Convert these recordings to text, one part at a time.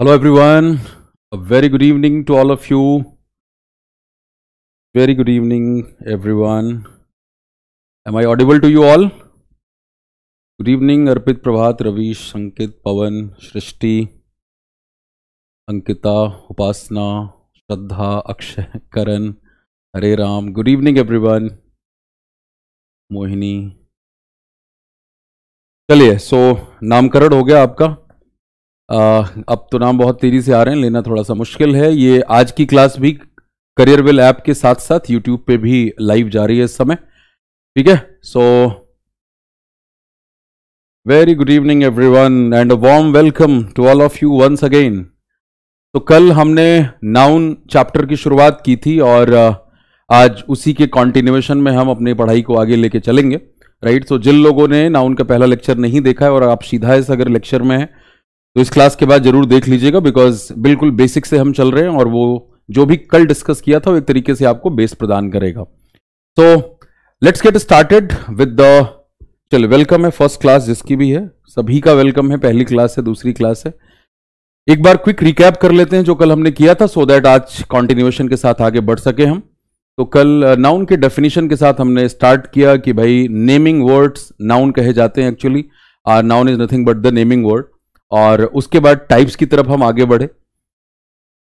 hello everyone a very good evening to all of you very good evening everyone am i audible to you all good evening arpit prabhat ravish sankit pavan shrishti ankita upasna shraddha akshay karan hare ram good evening everyone Mohini चलिए सो नामकरण हो गया आपका अब तो नाम बहुत तेज़ी से आ रहे हैं लेना थोड़ा सा मुश्किल है ये आज की क्लास भी करियर वेल ऐप के साथ साथ यूट्यूब पे भी लाइव जा रही है इस समय ठीक है so very good evening everyone and a warm welcome to all of you once again तो कल हमने नाउन चैप्टर की शुरुआत की थी और आज उसी के कॉन्टिन्यूएशन में हम अपनी पढ़ाई को आगे लेके चलेंगे राइट सो so, जिन लोगों ने नाउन का पहला लेक्चर नहीं देखा है और आप सीधा इस अगर लेक्चर में हैं तो इस क्लास के बाद जरूर देख लीजिएगा बिकॉज बिल्कुल बेसिक से हम चल रहे हैं और वो जो भी कल डिस्कस किया था वो एक तरीके से आपको बेस प्रदान करेगा तो let's get started with the चलो वेलकम है फर्स्ट क्लास जिसकी भी है सभी का वेलकम है पहली क्लास है दूसरी क्लास है एक बार क्विक रिकैप कर लेते हैं जो कल हमने किया था सो so दैट आज कॉन्टिन्यूएशन के साथ आगे बढ़ सके हम तो कल नाउन uh, के डेफिनेशन के साथ हमने स्टार्ट किया कि भाई नेमिंग वर्ड्स नाउन कहे जाते हैं actually noun is nothing but the naming word और उसके बाद टाइप्स की तरफ हम आगे बढ़े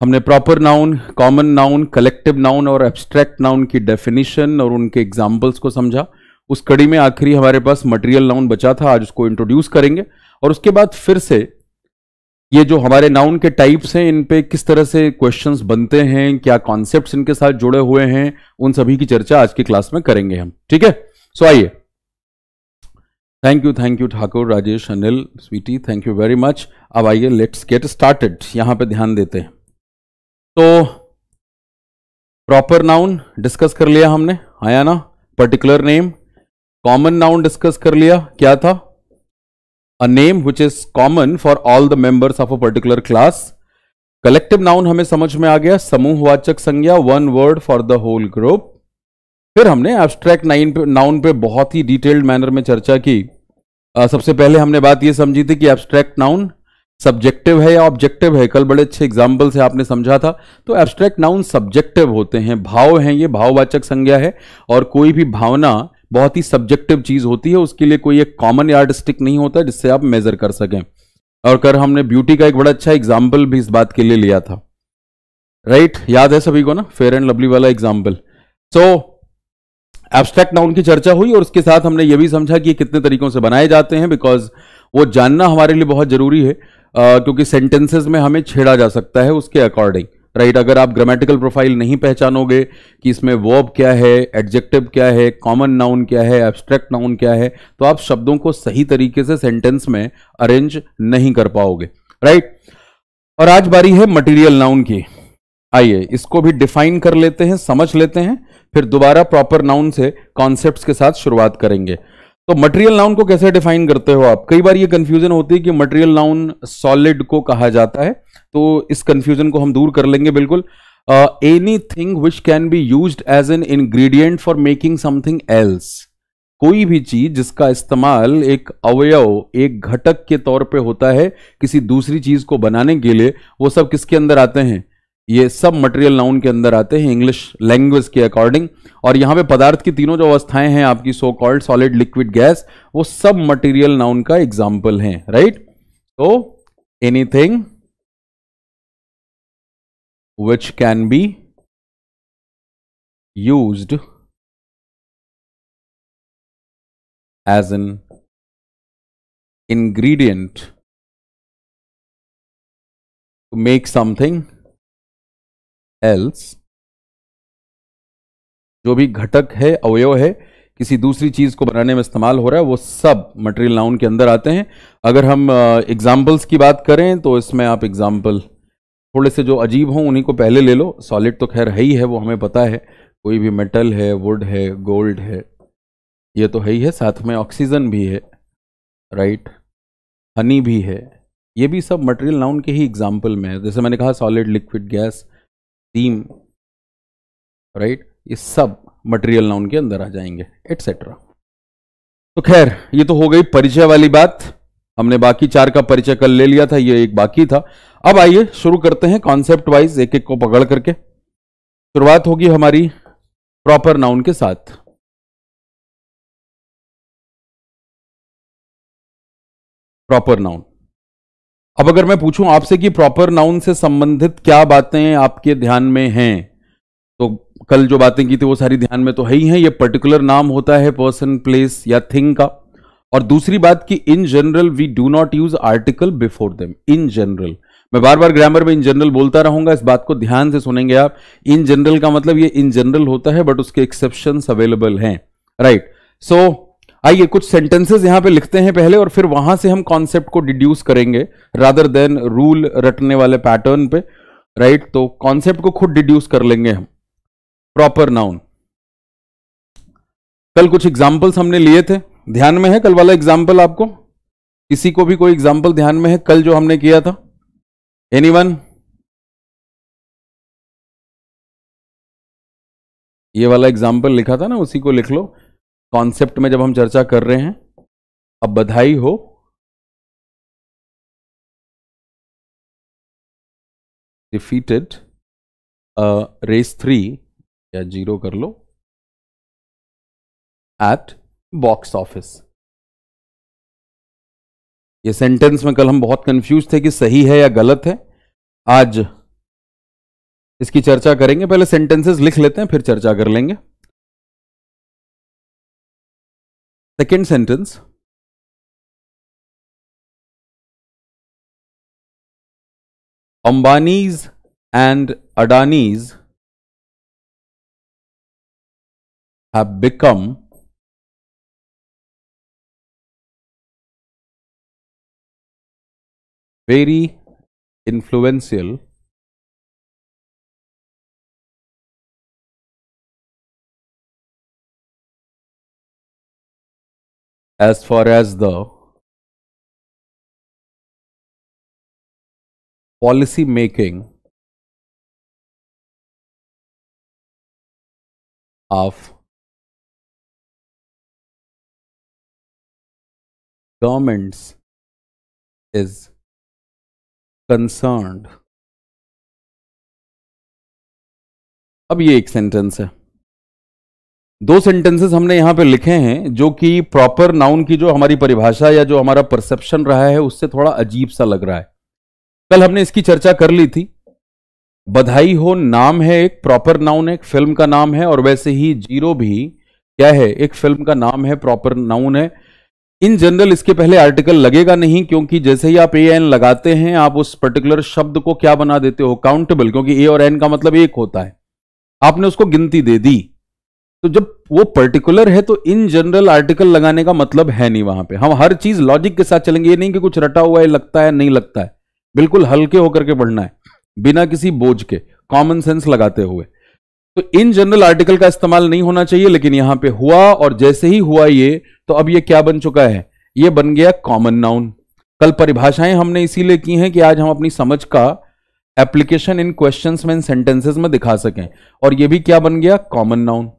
हमने proper noun common noun collective noun और एब्स्ट्रैक्ट नाउन की डेफिनेशन और उनके एग्जाम्पल्स को समझा उस कड़ी में आखिरी हमारे पास मटेरियल नाउन बचा था आज उसको इंट्रोड्यूस करेंगे और उसके बाद फिर से ये जो हमारे नाउन के टाइप्स हैं इन पे किस तरह से क्वेश्चंस बनते हैं क्या कॉन्सेप्ट्स इनके साथ जुड़े हुए हैं उन सभी की चर्चा आज की क्लास में करेंगे हम ठीक है सो आइए thank you thank you Thakur Rajesh Anil Sweety thank you very much अब आइए लेट्स गेट स्टार्टेड यहां पे ध्यान देते हैं तो प्रॉपर नाउन डिस्कस कर लिया हमने आया ना particular name common noun discuss कर लिया क्या था a name which is common for all the members of a particular class collective noun हमें समझ में आ गया समूहवाचक संज्ञा one word for the whole group फिर हमने एब्स्ट्रैक्ट नाइन पे नाउन पे बहुत ही डिटेल्ड मैनर में चर्चा की आ, सबसे पहले हमने बात ये समझी थी कि एब्स्ट्रैक्ट नाउन सब्जेक्टिव है या ऑब्जेक्टिव है कल बड़े अच्छे एग्जाम्पल से आपने समझा था तो एब्स्ट्रैक्ट नाउन सब्जेक्टिव होते हैं भाव हैं ये भाववाचक संज्ञा है और कोई भी भावना बहुत ही सब्जेक्टिव चीज़ होती है उसके लिए कोई एक कॉमन यार्ड स्टिक नहीं होता जिससे आप मेज़र कर सकें और कर हमने ब्यूटी का एक बड़ा अच्छा एग्जाम्पल भी इस बात के लिए लिया था राइट right? याद है सभी को ना फेयर एंड लवली वाला example so so, abstract noun की चर्चा हुई और उसके साथ हमने यह भी समझा कि कितने तरीकों से बनाए जाते हैं बिकॉज वो जानना हमारे लिए बहुत ज़रूरी है आ, क्योंकि सेंटेंसेस में हमें छेड़ा जा सकता है उसके अकॉर्डिंग राइट right, अगर आप ग्रामेटिकल प्रोफाइल नहीं पहचानोगे कि इसमें वर्ब क्या है एडजेक्टिव क्या है कॉमन नाउन क्या है एब्स्ट्रैक्ट नाउन क्या है तो आप शब्दों को सही तरीके से सेंटेंस में अरेंज नहीं कर पाओगे राइट right? और आज बारी है मटेरियल नाउन की आइए इसको भी डिफाइन कर लेते हैं समझ लेते हैं फिर दोबारा प्रॉपर नाउन से कॉन्सेप्ट के साथ शुरुआत करेंगे तो मटेरियल नाउन को कैसे डिफाइन करते हो आप कई बार ये कंफ्यूजन होती है कि मटेरियल नाउन सॉलिड को कहा जाता है तो इस कंफ्यूजन को हम दूर कर लेंगे बिल्कुल anything which can be use as an ingredient for making something else कोई भी चीज जिसका इस्तेमाल एक अवयव एक घटक के तौर पे होता है किसी दूसरी चीज को बनाने के लिए वो सब किसके अंदर आते हैं ये सब मटेरियल नाउन के अंदर आते हैं इंग्लिश लैंग्वेज के अकॉर्डिंग और यहां पे पदार्थ की तीनों जो अवस्थाएं हैं आपकी so called solid liquid gas वो सब मटेरियल नाउन का एग्जाम्पल है राइट तो anything which can be used as an ingredient to make something else जो भी घटक है अवयव है किसी दूसरी चीज को बनाने में इस्तेमाल हो रहा है वो सब मटेरियल नाउन के अंदर आते हैं अगर हम एग्जाम्पल्स की बात करें तो इसमें आप एग्जाम्पल थोड़े से जो अजीब हों उन्हीं को पहले ले लो सॉलिड तो खैर है ही है वो हमें पता है कोई भी मेटल है वुड है गोल्ड है ये तो है ही है साथ में ऑक्सीजन भी है राइट हनी भी है ये भी सब मटेरियल नाउन के ही एग्जाम्पल में है जैसे मैंने कहा solid liquid gas steam right ये सब मटेरियल नाउन के अंदर आ जाएंगे एटसेट्रा तो खैर ये तो हो गई परिचय वाली बात हमने बाकी चार का परिचय कल ले लिया था ये एक बाकी था अब आइए शुरू करते हैं कॉन्सेप्ट वाइज एक एक को पकड़ करके शुरुआत होगी हमारी प्रॉपर नाउन के साथ प्रॉपर नाउन अब अगर मैं पूछूं आपसे कि प्रॉपर नाउन से संबंधित क्या बातें आपके ध्यान में हैं तो कल जो बातें की थी वो सारी ध्यान में तो है ही है ये पर्टिकुलर नाम होता है पर्सन प्लेस या थिंग का और दूसरी बात कि in general we do not use article before them in general मैं बार बार ग्रामर में इन जनरल बोलता रहूंगा इस बात को ध्यान से सुनेंगे आप इन जनरल का मतलब ये इन जनरल होता है बट उसके एक्सेप्शन अवेलेबल हैं राइट सो आइए कुछ सेंटेंसेस यहां पे लिखते हैं पहले और फिर वहां से हम कॉन्सेप्ट को डिड्यूस करेंगे रादर देन रूल रटने वाले पैटर्न पे राइट तो कॉन्सेप्ट को खुद डिड्यूस कर लेंगे हम प्रॉपर नाउन कल कुछ एग्जाम्पल्स हमने लिए थे ध्यान में है कल वाला एग्जाम्पल आपको किसी को भी कोई एग्जाम्पल ध्यान में है कल जो हमने किया था एनी वन ये वाला एग्जाम्पल लिखा था ना उसी को लिख लो कॉन्सेप्ट में जब हम चर्चा कर रहे हैं अब बधाई हो डिफीटेड रेस थ्री या जीरो कर लो एट बॉक्स ऑफिस ये सेंटेंस में कल हम बहुत कंफ्यूज थे कि सही है या गलत है आज इसकी चर्चा करेंगे पहले सेंटेंसेस लिख लेते हैं फिर चर्चा कर लेंगे Second sentence. Ambanis and Adanis have become very influential as far as the policy making of governments is concerned अब ये एक सेंटेंस है दो सेंटेंसेस हमने यहां पे लिखे हैं जो कि प्रॉपर नाउन की जो हमारी परिभाषा या जो हमारा परसेप्शन रहा है उससे थोड़ा अजीब सा लग रहा है कल हमने इसकी चर्चा कर ली थी बधाई हो नाम है एक प्रॉपर नाउन एक फिल्म का नाम है और वैसे ही जीरो भी क्या है एक फिल्म का नाम है प्रॉपर नाउन है इन जनरल इसके पहले आर्टिकल लगेगा नहीं क्योंकि जैसे ही आप ए एन लगाते हैं आप उस पर्टिकुलर शब्द को क्या बना देते हो काउंटेबल क्योंकि ए और एन का मतलब एक होता है आपने उसको गिनती दे दी तो जब वो पर्टिकुलर है तो इन जनरल आर्टिकल लगाने का मतलब है नहीं वहां पे हम हर चीज लॉजिक के साथ चलेंगे ये नहीं कि कुछ रटा हुआ है लगता है नहीं लगता है बिल्कुल हल्के होकर के बढ़ना है बिना किसी बोझ के कॉमन सेंस लगाते हुए तो इन जनरल आर्टिकल का इस्तेमाल नहीं होना चाहिए लेकिन यहां पे हुआ और जैसे ही हुआ ये तो अब ये क्या बन चुका है ये बन गया कॉमन नाउन कल परिभाषाएं हमने इसीलिए की हैं कि आज हम अपनी समझ का एप्लीकेशन इन क्वेश्चंस में इन सेंटेंसेस में दिखा सकें और ये भी क्या बन गया कॉमन नाउन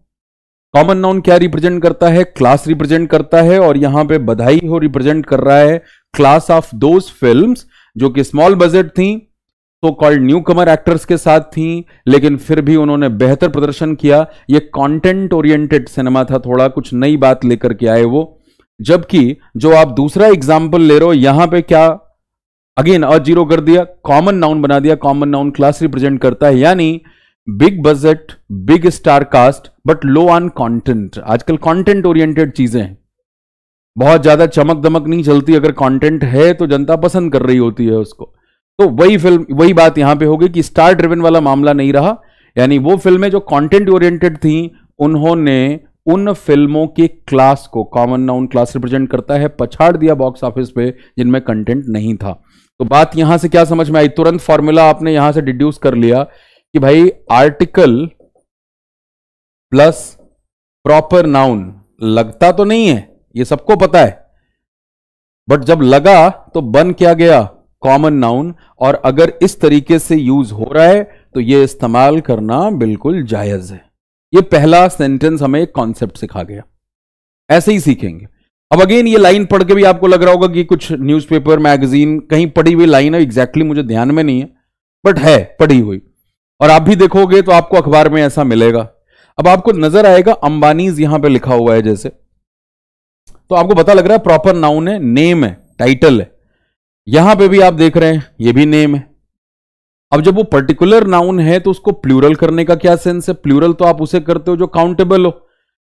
कॉमन नाउन क्या रिप्रेजेंट करता है क्लास रिप्रेजेंट करता है और यहां पे बधाई हो रिप्रेजेंट कर रहा है क्लास ऑफ दोज फिल्म जो कि स्मॉल बजट थी तो कॉल्ड न्यू कमर एक्टर्स के साथ थी लेकिन फिर भी उन्होंने बेहतर प्रदर्शन किया ये कंटेंट ओरिएंटेड सिनेमा था थोड़ा कुछ नई बात लेकर के आए वो जबकि जो आप दूसरा एग्जाम्पल ले रहे हो यहां पे क्या अगेन अ जीरो कर दिया कॉमन नाउन बना दिया कॉमन नाउन क्लास रिप्रेजेंट करता है यानी big budget big star cast but low on content आजकल कंटेंट ओरिएंटेड चीजें हैं बहुत ज्यादा चमक दमक नहीं चलती अगर कंटेंट है तो जनता पसंद कर रही होती है उसको तो वही फिल्म वही बात यहां पे होगी कि स्टार ड्रिवन वाला मामला नहीं रहा यानी वो फिल्में जो कंटेंट ओरिएंटेड थी उन्होंने उन फिल्मों के क्लास को कॉमन नाउन क्लास रिप्रेजेंट करता है पछाड़ दिया बॉक्स ऑफिस पे जिनमें कंटेंट नहीं था तो बात यहां से क्या समझ में आई तुरंत फॉर्मूला आपने यहां से डिड्यूस कर लिया कि भाई आर्टिकल प्लस प्रॉपर नाउन लगता तो नहीं है ये सबको पता है बट जब लगा तो बन क्या गया कॉमन नाउन और अगर इस तरीके से यूज हो रहा है तो ये इस्तेमाल करना बिल्कुल जायज है ये पहला सेंटेंस हमें एक कॉन्सेप्ट सिखा गया ऐसे ही सीखेंगे अब अगेन ये लाइन पढ़ के भी आपको लग रहा होगा कि कुछ न्यूज़पेपर मैगजीन कहीं पढ़ी हुई लाइन है एग्जैक्टली exactly मुझे ध्यान में नहीं है बट है पढ़ी हुई और आप भी देखोगे तो आपको अखबार में ऐसा मिलेगा अब आपको नजर आएगा अंबानीज यहां पे लिखा हुआ है जैसे तो आपको पता लग रहा है प्रॉपर नाउन है नेम है टाइटल है यहां पे भी आप देख रहे हैं ये भी नेम है अब जब वो पर्टिकुलर नाउन है तो उसको प्लूरल करने का क्या सेंस है प्लूरल तो आप उसे करते हो जो काउंटेबल हो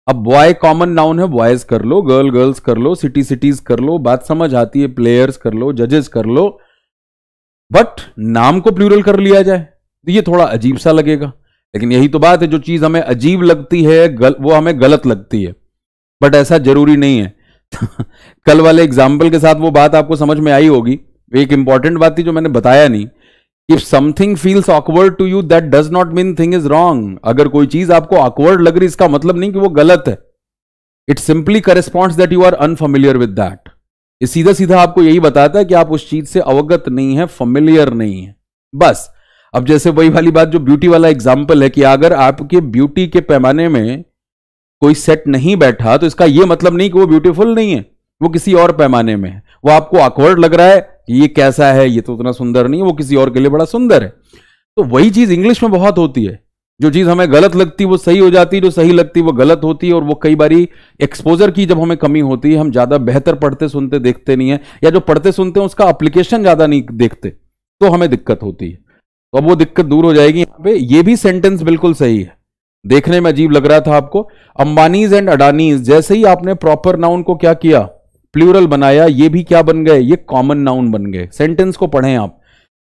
अब बॉय कॉमन नाउन है बॉयज कर लो गर्ल गर्ल्स कर लो सिटी सिटीज कर लो बात समझ आती है प्लेयर्स कर लो जजेस कर लो बट नाम को प्लूरल कर लिया जाए तो ये थोड़ा अजीब सा लगेगा लेकिन यही तो बात है जो चीज़ हमें अजीब लगती है गल, वो हमें गलत लगती है बट ऐसा जरूरी नहीं है कल वाले एग्जाम्पल के साथ वो बात आपको समझ में आई होगी एक इंपॉर्टेंट बात थी जो मैंने बताया नहीं if something feels awkward to you that does not mean thing is wrong अगर कोई चीज आपको ऑकवर्ड लग रही इसका मतलब नहीं कि वो गलत है it simply corresponds that you are unfamiliar with that ये सीधा सीधा आपको यही बताता है कि आप उस चीज से अवगत नहीं है फमिलियर नहीं है बस अब जैसे वही वाली बात जो ब्यूटी वाला एग्जाम्पल है कि अगर आपके ब्यूटी के पैमाने में कोई सेट नहीं बैठा तो इसका यह मतलब नहीं कि वो ब्यूटीफुल नहीं है वो किसी और पैमाने में है वो आपको अकवर्ड लग रहा है कि ये कैसा है ये तो उतना सुंदर नहीं है वो किसी और के लिए बड़ा सुंदर है तो वही चीज इंग्लिश में बहुत होती है जो चीज हमें गलत लगती वो सही हो जाती जो सही लगती वो गलत होती और वो कई बारी एक्सपोजर की जब हमें कमी होती है हम ज्यादा बेहतर पढ़ते सुनते देखते नहीं है या जो पढ़ते सुनते हैं उसका अप्लीकेशन ज्यादा नहीं देखते तो हमें दिक्कत होती है तो अब वो दिक्कत दूर हो जाएगी यहां पे ये भी सेंटेंस बिल्कुल सही है देखने में अजीब लग रहा था आपको अंबानीज एंड अडानीज जैसे ही आपने प्रॉपर नाउन को क्या किया प्लूरल बनाया ये भी क्या बन गए ये कॉमन नाउन बन गए सेंटेंस को पढ़ें आप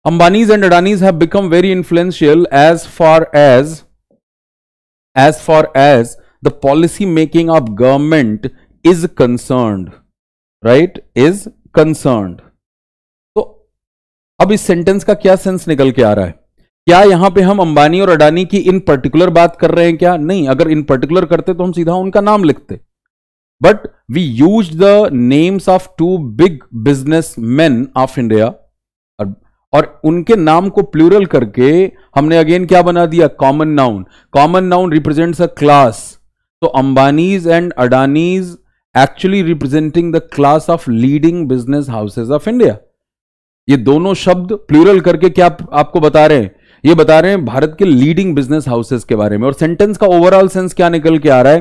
Ambanis and Adanis have become very influential as far as as far as the policy making of government is concerned right is concerned अब इस सेंटेंस का क्या सेंस निकल के आ रहा है क्या यहां पे हम अंबानी और अडानी की इन पर्टिकुलर बात कर रहे हैं क्या नहीं अगर इन पर्टिकुलर करते तो हम सीधा उनका नाम लिखते but we use the names of two big business man of India और उनके नाम को प्लूरल करके हमने अगेन क्या बना दिया common noun common noun represents a class तो Ambanis and Adanis actually representing the class of leading business houses of India ये दोनों शब्द प्लूरल करके क्या आप, आपको बता रहे हैं ये बता रहे हैं भारत के लीडिंग बिजनेस हाउसेस के बारे में और सेंटेंस का ओवरऑल सेंस क्या निकल के आ रहा है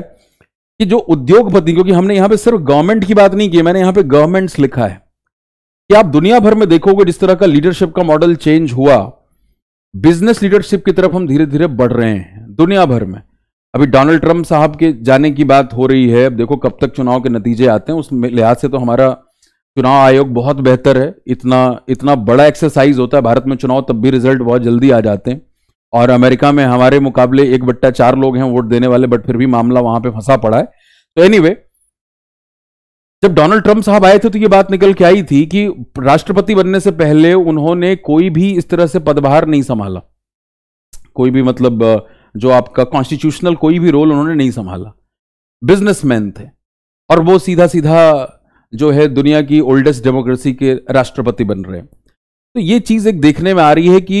कि जो उद्योगपति क्योंकि हमने यहां पे सिर्फ गवर्नमेंट की बात नहीं की मैंने यहां पे गवर्नमेंट्स लिखा है कि आप दुनिया भर में देखोगे जिस तरह का लीडरशिप का मॉडल चेंज हुआ बिजनेस लीडरशिप की तरफ हम धीरे धीरे बढ़ रहे हैं दुनिया भर में अभी डोनाल्ड ट्रंप साहब के जाने की बात हो रही है अब देखो कब तक चुनाव के नतीजे आते हैं उस लिहाज से तो हमारा चुनाव आयोग बहुत बेहतर है इतना इतना बड़ा एक्सरसाइज होता है भारत में चुनाव तब भी रिजल्ट बहुत जल्दी आ जाते हैं और अमेरिका में हमारे मुकाबले एक बट्टा चार लोग हैं वोट देने वाले बट फिर भी मामला वहां पे फंसा पड़ा है तो एनीवे anyway, जब डोनाल्ड ट्रंप साहब आए थे तो ये बात निकल के आई थी कि राष्ट्रपति बनने से पहले उन्होंने कोई भी इस तरह से पदभार नहीं संभाला कोई भी मतलब जो आपका कॉन्स्टिट्यूशनल कोई भी रोल उन्होंने नहीं संभाला बिजनेसमैन थे और वो सीधा सीधा जो है दुनिया की ओल्डेस्ट डेमोक्रेसी के राष्ट्रपति बन रहे हैं तो ये चीज़ एक देखने में आ रही है कि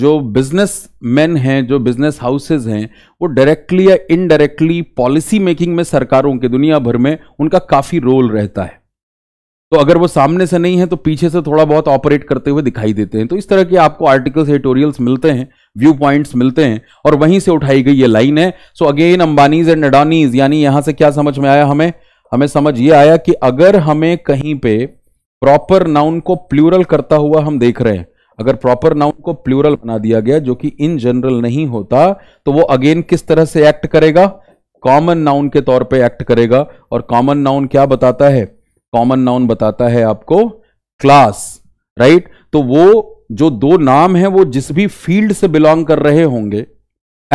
जो बिजनेस मैन हैं जो बिजनेस हाउसेज हैं वो डायरेक्टली या इनडायरेक्टली पॉलिसी मेकिंग में सरकारों के दुनिया भर में उनका काफ़ी रोल रहता है तो अगर वो सामने से नहीं है तो पीछे से थोड़ा बहुत ऑपरेट करते हुए दिखाई देते हैं तो इस तरह के आपको आर्टिकल्स एडिटोरियल्स मिलते हैं व्यू पॉइंट्स मिलते हैं और वहीं से उठाई गई ये लाइन है so again Ambanis and Adanis यानी यहां से क्या समझ में आया हमें हमें समझ ये आया कि अगर हमें कहीं पे प्रॉपर नाउन को प्लूरल करता हुआ हम देख रहे हैं अगर प्रॉपर नाउन को प्लूरल बना दिया गया जो कि इन जनरल नहीं होता तो वो अगेन किस तरह से एक्ट करेगा कॉमन नाउन के तौर पे एक्ट करेगा और कॉमन नाउन क्या बताता है कॉमन नाउन बताता है आपको क्लास राइट तो वो जो दो नाम है वो जिस भी फील्ड से बिलोंग कर रहे होंगे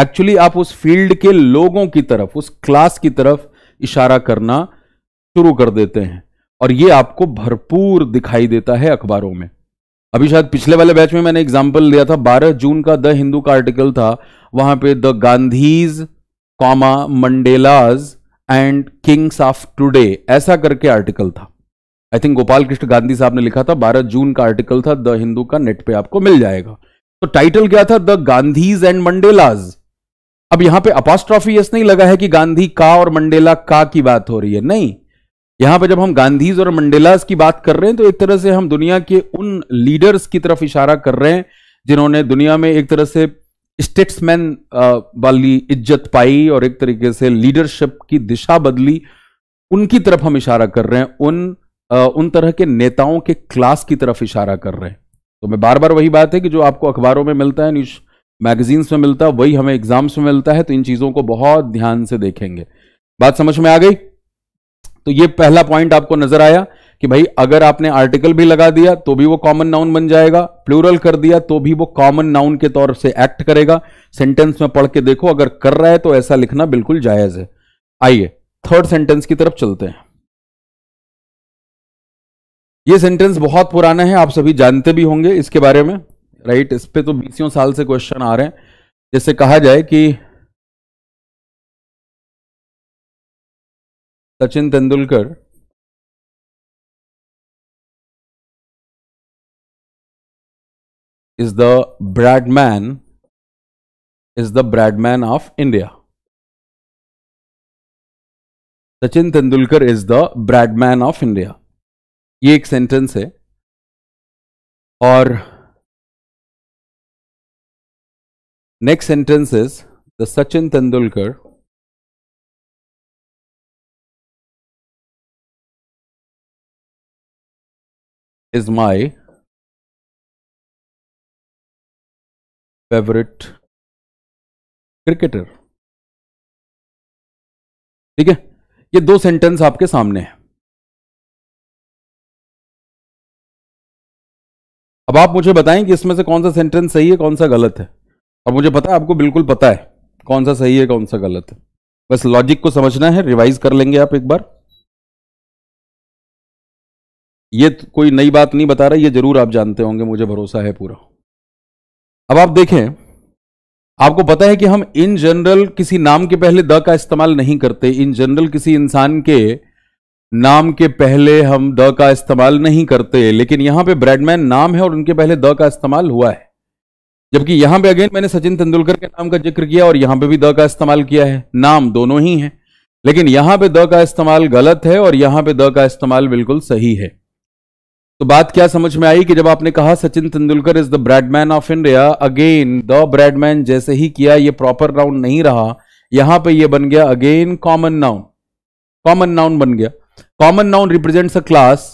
एक्चुअली आप उस फील्ड के लोगों की तरफ उस क्लास की तरफ इशारा करना शुरू कर देते हैं और ये आपको भरपूर दिखाई देता है अखबारों में अभी शायद पिछले वाले बैच में मैंने एग्जाम्पल लिया था बारह जून का द हिंदू का आर्टिकल था वहां पे the Gandhis comma Mandelas and Kings of today ऐसा करके आर्टिकल था आई थिंक गोपाल कृष्ण गांधी साहब ने लिखा था बारह जून का आर्टिकल था द हिंदू का नेट पे आपको मिल जाएगा तो टाइटल क्या था द गांधीज एंड मंडेलाज अब यहां पे अपास्ट्रॉफी यस नहीं लगा है कि गांधी का और मंडेला का की बात हो रही है नहीं यहां पर जब हम गांधीज और मंडेलास की बात कर रहे हैं तो एक तरह से हम दुनिया के उन लीडर्स की तरफ इशारा कर रहे हैं जिन्होंने दुनिया में एक तरह से स्टेट्समैन वाली इज्जत पाई और एक तरीके से लीडरशिप की दिशा बदली उनकी तरफ हम इशारा कर रहे हैं उन आ, उन तरह के नेताओं के क्लास की तरफ इशारा कर रहे हैं तो मैं बार बार वही बात है कि जो आपको अखबारों में मिलता है न्यूज मैगजीन्स में मिलता है वही हमें एग्जाम्स में मिलता है तो इन चीज़ों को बहुत ध्यान से देखेंगे बात समझ में आ गई तो ये पहला पॉइंट आपको नजर आया कि भाई अगर आपने आर्टिकल भी लगा दिया तो भी वो कॉमन नाउन बन जाएगा प्लूरल कर दिया तो भी वो कॉमन नाउन के तौर से एक्ट करेगा सेंटेंस में पढ़ के देखो अगर कर रहा है तो ऐसा लिखना बिल्कुल जायज है आइए थर्ड सेंटेंस की तरफ चलते हैं ये सेंटेंस बहुत पुराना है आप सभी जानते भी होंगे इसके बारे में राइट इस पर तो बीसियों साल से क्वेश्चन आ रहे हैं जैसे कहा जाए कि Sachin Tendulkar is the Bradman is the Bradman of India Sachin Tendulkar is the Bradman of India ये एक सेंटेंस है और next sentence is the Sachin Tendulkar is my favourite cricketer ठीक है ये दो सेंटेंस आपके सामने हैं अब आप मुझे बताएं कि इसमें से कौन सा सेंटेंस सही है कौन सा गलत है अब मुझे पता है आपको बिल्कुल पता है कौन सा सही है कौन सा गलत है बस लॉजिक को समझना है रिवाइज कर लेंगे आप एक बार ये तो कोई नई बात नहीं बता रहा ये जरूर आप जानते होंगे मुझे भरोसा है पूरा अब आप देखें आपको पता है कि हम इन जनरल किसी नाम के पहले द का इस्तेमाल नहीं करते इन जनरल किसी इंसान के नाम के पहले हम द का इस्तेमाल नहीं करते लेकिन यहां पे ब्रैडमैन नाम है और उनके पहले द का इस्तेमाल हुआ है जबकि यहां पे अगेन मैंने सचिन तेंदुलकर के नाम का जिक्र किया और यहां पे भी द का इस्तेमाल किया है नाम दोनों ही हैं लेकिन यहां पे द का इस्तेमाल गलत है और यहां पे द का इस्तेमाल बिल्कुल सही है तो बात क्या समझ में आई कि जब आपने कहा Sachin Tendulkar is the Bradman of India again the Bradman जैसे ही किया ये प्रॉपर नाउन नहीं रहा यहां पे ये बन गया again common noun common noun बन गया common noun represents a class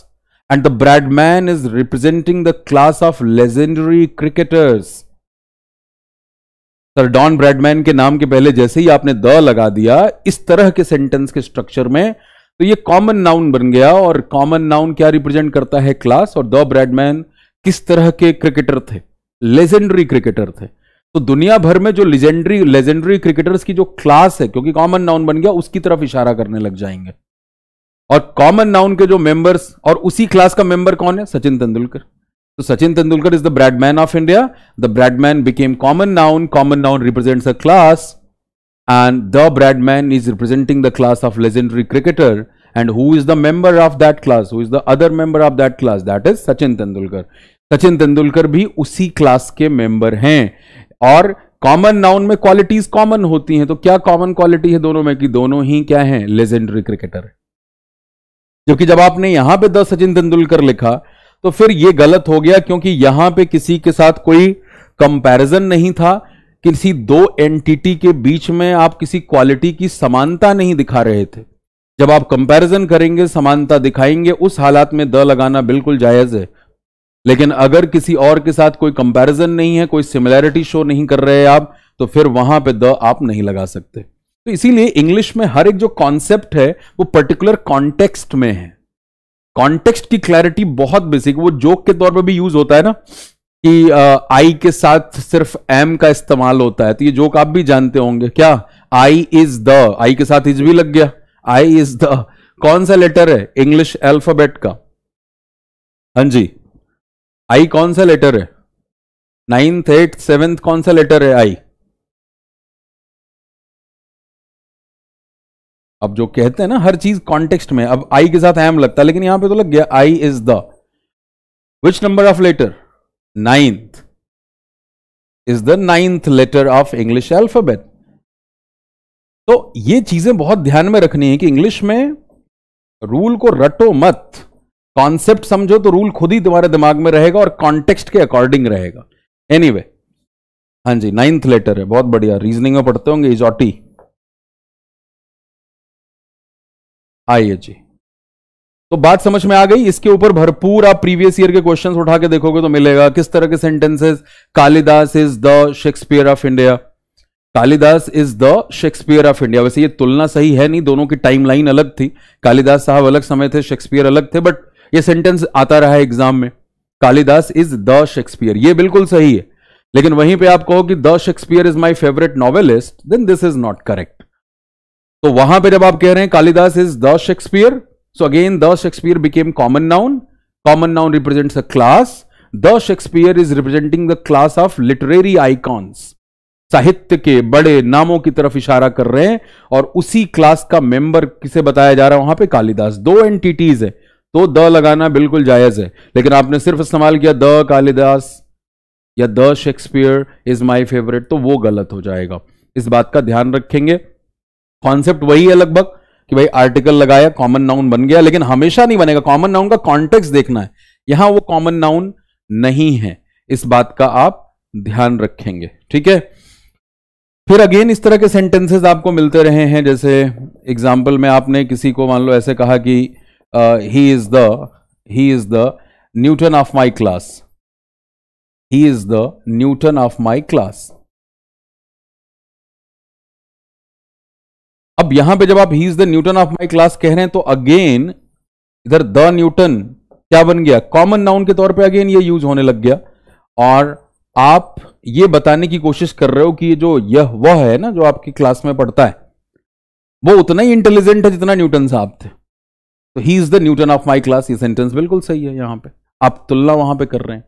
and the Bradman is representing the class of legendary cricketers sir Don Bradman के नाम के पहले जैसे ही आपने द लगा दिया इस तरह के सेंटेंस के स्ट्रक्चर में तो ये कॉमन नाउन बन गया और कॉमन नाउन क्या रिप्रेजेंट करता है क्लास और द ब्रैडमैन किस तरह के क्रिकेटर थे लेजेंडरी क्रिकेटर थे तो दुनिया भर में जो लेजेंडरी लेजेंडरी क्रिकेटर्स की जो क्लास है क्योंकि कॉमन नाउन बन गया उसकी तरफ इशारा करने लग जाएंगे और कॉमन नाउन के जो मेंबर्स और उसी क्लास का मेंबर कौन है सचिन तेंदुलकर तो Sachin Tendulkar is the Bradman of India the Bradman became common noun common noun represents a class and the Bradman is representing the class of legendary cricketer and who is the member of that class who is the other member of that class that is Sachin Tendulkar sachin tendulkar bhi usi class ke member hain aur common noun में qualities common होती हैं तो क्या common quality है दोनों में कि दोनों ही क्या हैं लेजेंडरी क्रिकेटर क्योंकि जब आपने यहां पे द सचिन तेंदुलकर लिखा तो फिर ये गलत हो गया क्योंकि यहां पे किसी के साथ कोई कंपैरिजन नहीं था किसी दो एंटिटी के बीच में आप किसी क्वालिटी की समानता नहीं दिखा रहे थे जब आप कंपैरिजन करेंगे समानता दिखाएंगे उस हालात में द लगाना बिल्कुल जायज है लेकिन अगर किसी और के साथ कोई कंपैरिजन नहीं है कोई सिमिलैरिटी शो नहीं कर रहे आप तो फिर वहां पे द आप नहीं लगा सकते तो इसीलिए इंग्लिश में हर एक जो कॉन्सेप्ट है वो पर्टिकुलर कॉन्टेक्स्ट में है कॉन्टेक्स्ट की क्लैरिटी बहुत बेसिक वो जोक के तौर पर भी यूज होता है ना कि आई के साथ सिर्फ एम का इस्तेमाल होता है तो ये जोक आप भी जानते होंगे क्या आई इज द आई के साथ इज भी लग गया आई इज द कौन सा लेटर है इंग्लिश अल्फाबेट का हाँ जी आई कौन सा लेटर है नाइन्थ एट्थ सेवेंथ कौन सा लेटर है आई अब जो कहते हैं ना हर चीज कॉन्टेक्स्ट में अब आई के साथ एम लगता है लेकिन यहां पे तो लग गया I is the which number of letter ninth is the ninth letter of English alphabet. तो ये चीजें बहुत ध्यान में रखनी है कि इंग्लिश में रूल को रटो मत कॉन्सेप्ट समझो तो रूल खुद ही तुम्हारे दिमाग में रहेगा और कॉन्टेक्स्ट के अकॉर्डिंग रहेगा एनी anyway, हां जी नाइन्थ लेटर है बहुत बढ़िया रीजनिंग में पढ़ते होंगे इजॉटी आइए जी तो बात समझ में आ गई इसके ऊपर भरपूर आप प्रीवियस ईयर के क्वेश्चन उठा के देखोगे तो मिलेगा किस तरह के sentences Kalidas is the Shakespeare of India Kalidas is the Shakespeare of India वैसे ये तुलना सही है नहीं दोनों की टाइमलाइन अलग थी कालिदास साहब अलग समय थे शेक्सपियर अलग थे बट ये सेंटेंस आता रहा है एग्जाम में कालिदास इज द शेक्सपियर ये बिल्कुल सही है लेकिन वहीं पे आप कहो कि the Shakespeare is my favourite novelist then this is not correct तो वहां पे जब आप कह रहे हैं Kalidas is the Shakespeare So again, the Shakespeare became common noun. Common noun represents a class. The Shakespeare is representing the class of literary icons. साहित्य के बड़े नामों की तरफ इशारा कर रहे हैं और उसी क्लास का मेंबर किसे बताया जा रहा है वहां पे कालिदास दो एंटिटीज है तो द लगाना बिल्कुल जायज है लेकिन आपने सिर्फ इस्तेमाल किया द कालिदास या the Shakespeare is my favourite तो वो गलत हो जाएगा इस बात का ध्यान रखेंगे कॉन्सेप्ट वही है लगभग कि भाई आर्टिकल लगाया कॉमन नाउन बन गया लेकिन हमेशा नहीं बनेगा कॉमन नाउन का कॉन्टेक्स देखना है यहां वो कॉमन नाउन नहीं है इस बात का आप ध्यान रखेंगे ठीक है फिर अगेन इस तरह के सेंटेंसेस आपको मिलते रहे हैं जैसे एग्जाम्पल में आपने किसी को मान लो ऐसे कहा कि he is the he is the Newton of my class he is the Newton of my class अब यहां पे जब आप he is the Newton of my class कह रहे हैं तो अगेन इधर द न्यूटन क्या बन गया कॉमन नाउन के तौर पे अगेन ये यूज होने लग गया और आप ये बताने की कोशिश कर रहे हो कि जो यह वह है ना जो आपकी क्लास में पढ़ता है वो उतना ही इंटेलिजेंट है जितना न्यूटन साहब थे तो he is the Newton of my class ये सेंटेंस बिल्कुल सही है यहां पर आप तुलना वहां पर कर रहे हैं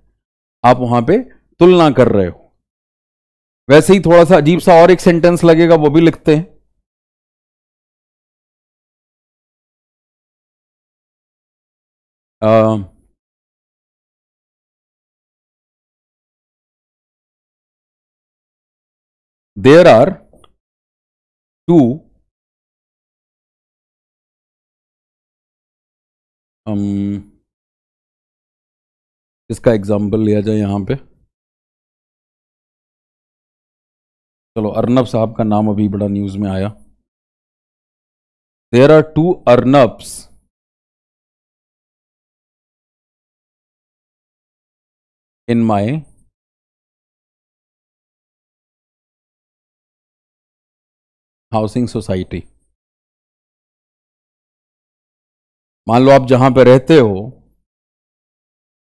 आप वहां पर तुलना कर रहे हो वैसे ही थोड़ा सा अजीब सा और एक सेंटेंस लगेगा वो भी लिखते हैं Uh, there are two um, इसका एग्जाम्पल लिया जाए यहां पे चलो अर्नब साहब का नाम अभी बड़ा न्यूज में आया there are two Arnabs in my housing society मान लो आप जहां पे रहते हो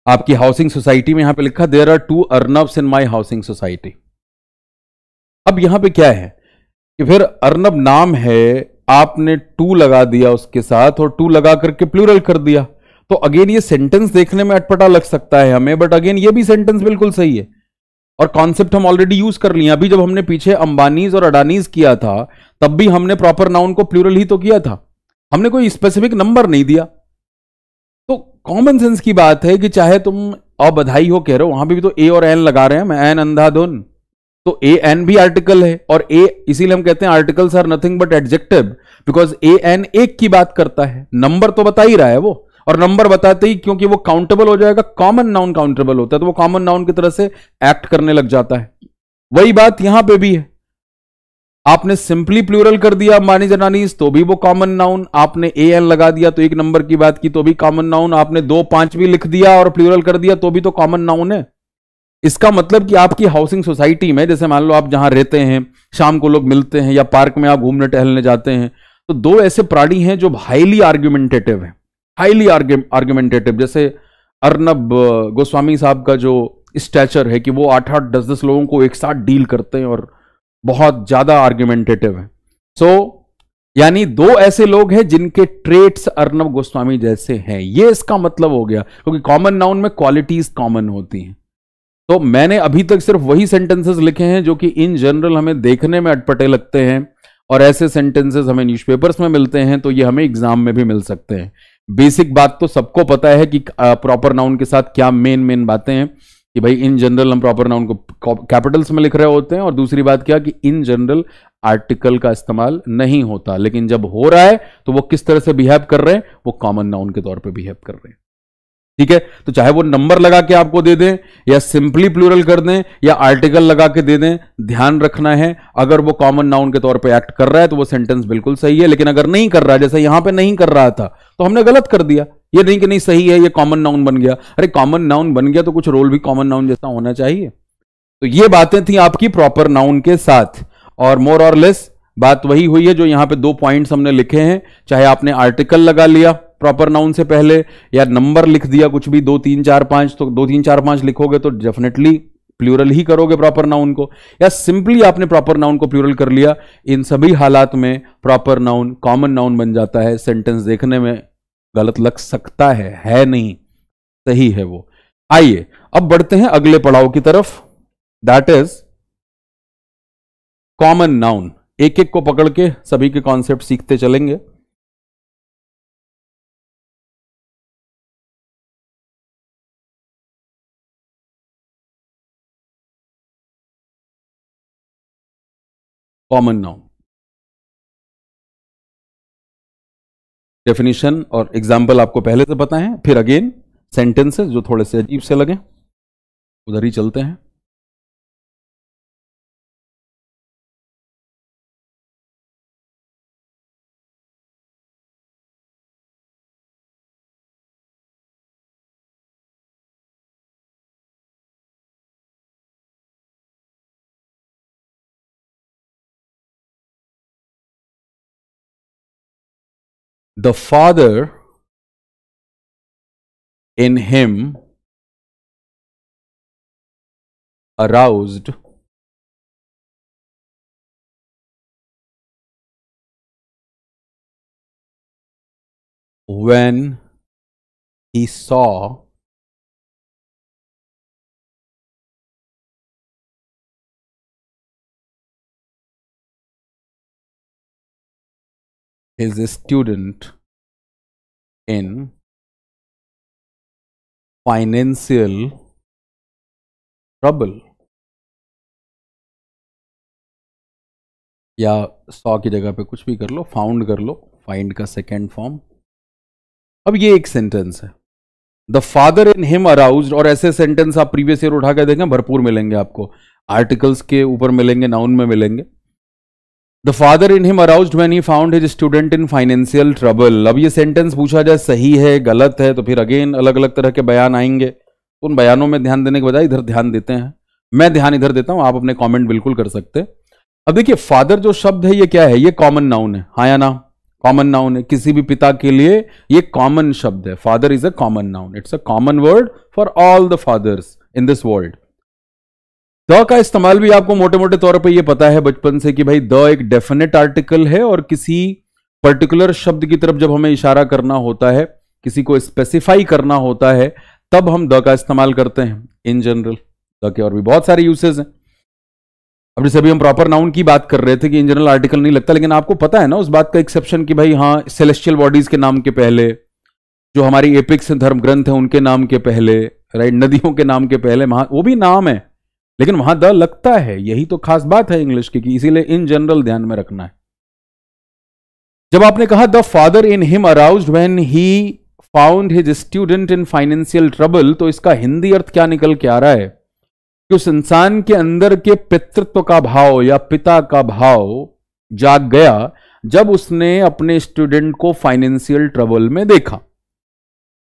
आपकी हाउसिंग सोसाइटी में यहां पे लिखा there are two Arnabs in my housing society अब यहां पे क्या है कि फिर अर्नब नाम है आपने टू लगा दिया उसके साथ और टू लगा करके प्लूरल कर दिया तो अगेन ये सेंटेंस देखने में अटपटा लग सकता है हमें बट अगेन ये भी सेंटेंस बिल्कुल सही है और कॉन्सेप्ट हम ऑलरेडी यूज कर लिए अभी जब हमने पीछे अंबानीज और अडानीज किया था तब भी हमने प्रॉपर नाउन को प्लूरल ही तो किया था हमने कोई स्पेसिफिक नंबर नहीं दिया तो कॉमन सेंस की बात है कि चाहे तुम अबधाई हो कह रहे हो वहां भी, तो ए और एन लगा रहे हैं मैं एन अंधाधुन तो ए एन भी आर्टिकल है और ए इसीलिए हम कहते हैं articles are nothing but adjective because a an एक की बात करता है नंबर तो बता ही रहा है वो और नंबर बताते ही क्योंकि वो काउंटेबल हो जाएगा कॉमन नाउन काउंटेबल होता है तो वो कॉमन नाउन की तरह से एक्ट करने लग जाता है वही बात यहां पे भी है आपने सिंपली प्लूरल कर दिया मानी जनानीस तो भी वो कॉमन नाउन आपने ए एन लगा दिया तो एक नंबर की बात की तो भी कॉमन नाउन आपने दो पांच भी लिख दिया और प्लूरल कर दिया तो भी तो कॉमन नाउन है इसका मतलब कि आपकी हाउसिंग सोसाइटी में जैसे मान लो आप जहां रहते हैं शाम को लोग मिलते हैं या पार्क में आप घूमने टहलने जाते हैं तो दो ऐसे प्राणी हैं जो हाईली आर्ग्यूमेंटेटिव हैं हाईली आर्ग्यूमेंटेटिव जैसे अर्नब गोस्वामी साहब का जो स्टैचर है कि वो आठ आठ दस दस लोगों को एक साथ डील करते हैं और बहुत ज़्यादा आर्ग्यूमेंटेटिव है सो so, यानी दो ऐसे लोग हैं जिनके ट्रेट्स अर्नब गोस्वामी जैसे हैं ये इसका मतलब हो गया क्योंकि कॉमन नाउन में क्वालिटीज कॉमन होती हैं तो मैंने अभी तक सिर्फ वही सेंटेंसेस लिखे हैं जो कि इन जनरल हमें देखने में अटपटे लगते हैं और ऐसे सेंटेंसेस हमें न्यूज़पेपर्स में मिलते हैं तो ये हमें एग्जाम में भी मिल सकते हैं बेसिक बात तो सबको पता है कि प्रॉपर नाउन के साथ क्या मेन मेन बातें हैं कि भाई इन जनरल हम प्रॉपर नाउन को कैपिटल्स में लिख रहे होते हैं और दूसरी बात क्या कि इन जनरल आर्टिकल का इस्तेमाल नहीं होता लेकिन जब हो रहा है तो वो किस तरह से बिहेव कर रहे हैं वो कॉमन नाउन के तौर पे बिहेव कर रहे हैं ठीक है तो चाहे वो नंबर लगा के आपको दे दें या सिंपली प्लूरल कर दें या आर्टिकल लगा के दे दें ध्यान रखना है अगर वो कॉमन नाउन के तौर पे एक्ट कर रहा है तो वो सेंटेंस बिल्कुल सही है लेकिन अगर नहीं कर रहा है जैसे यहां पे नहीं कर रहा था तो हमने गलत कर दिया ये नहीं कि नहीं सही है ये कॉमन नाउन बन गया अरे कॉमन नाउन बन गया तो कुछ रोल भी कॉमन नाउन जैसा होना चाहिए तो ये बातें थी आपकी प्रॉपर नाउन के साथ और मोर और लेस बात वही हुई है जो यहां पर दो पॉइंट हमने लिखे हैं चाहे आपने आर्टिकल लगा लिया प्रॉपर नाउन से पहले या नंबर लिख दिया कुछ भी दो तीन चार पांच तो दो तीन चार पांच लिखोगे तो डेफिनेटली प्लूरल ही करोगे प्रॉपर नाउन को या सिंपली आपने प्रॉपर नाउन को प्लूरल कर लिया इन सभी हालात में प्रॉपर नाउन कॉमन नाउन बन जाता है सेंटेंस देखने में गलत लग सकता है है नहीं सही है वो आइए अब बढ़ते हैं अगले पड़ाव की तरफ दैट इज कॉमन नाउन एक एक को पकड़ के सभी के कॉन्सेप्ट सीखते चलेंगे कॉमन नाउन डेफिनेशन और एग्जाम्पल आपको पहले से पता है फिर अगेन सेंटेंसेस जो थोड़े से अजीब से लगे उधर ही चलते हैं the Father in him aroused when he saw is a student in financial trouble या सौ की जगह पे कुछ भी कर लो फाउंड कर लो फाइंड का सेकेंड फॉर्म अब ये एक सेंटेंस है the father in him arouse और ऐसे सेंटेंस आप प्रीवियस ईयर उठा कर देखें भरपूर मिलेंगे आपको आर्टिकल्स के ऊपर मिलेंगे नाउन में मिलेंगे the father in him arouse when he found his student in financial trouble अब ये सेंटेंस पूछा जाए सही है गलत है तो फिर अगेन अलग अलग तरह के बयान आएंगे तो उन बयानों में ध्यान देने के बजाय इधर ध्यान देते हैं मैं ध्यान इधर देता हूं आप अपने कॉमेंट बिल्कुल कर सकते अब देखिए फादर जो शब्द है ये क्या है ये कॉमन नाउन है हाया ना कॉमन नाउन है किसी भी पिता के लिए ये कॉमन शब्द है father is a common noun it's a common word for all the fathers in this world the का इस्तेमाल भी आपको मोटे मोटे तौर पर यह पता है बचपन से कि भाई द एक डेफिनेट आर्टिकल है और किसी पर्टिकुलर शब्द की तरफ जब हमें इशारा करना होता है किसी को स्पेसिफाई करना होता है तब हम द का इस्तेमाल करते हैं इन जनरल द के और भी बहुत सारे यूसेज हैं अब जैसे अभी हम प्रॉपर नाउन की बात कर रहे थे कि इन जनरल आर्टिकल नहीं लगता लेकिन आपको पता है ना उस बात का एक्सेप्शन कि भाई हाँ सेलेस्टियल बॉडीज के नाम के पहले जो हमारी एपिक्स धर्म ग्रंथ है उनके नाम के पहले राइट नदियों के नाम के पहले वो भी नाम है लेकिन वहां द लगता है यही तो खास बात है इंग्लिश की कि इसीलिए इन जनरल ध्यान में रखना है जब आपने कहा the father in him arouse when he found his student in financial trouble तो इसका हिंदी अर्थ क्या निकल के आ रहा है कि उस इंसान के अंदर के पितृत्व का भाव या पिता का भाव जाग गया जब उसने अपने स्टूडेंट को फाइनेंशियल ट्रबल में देखा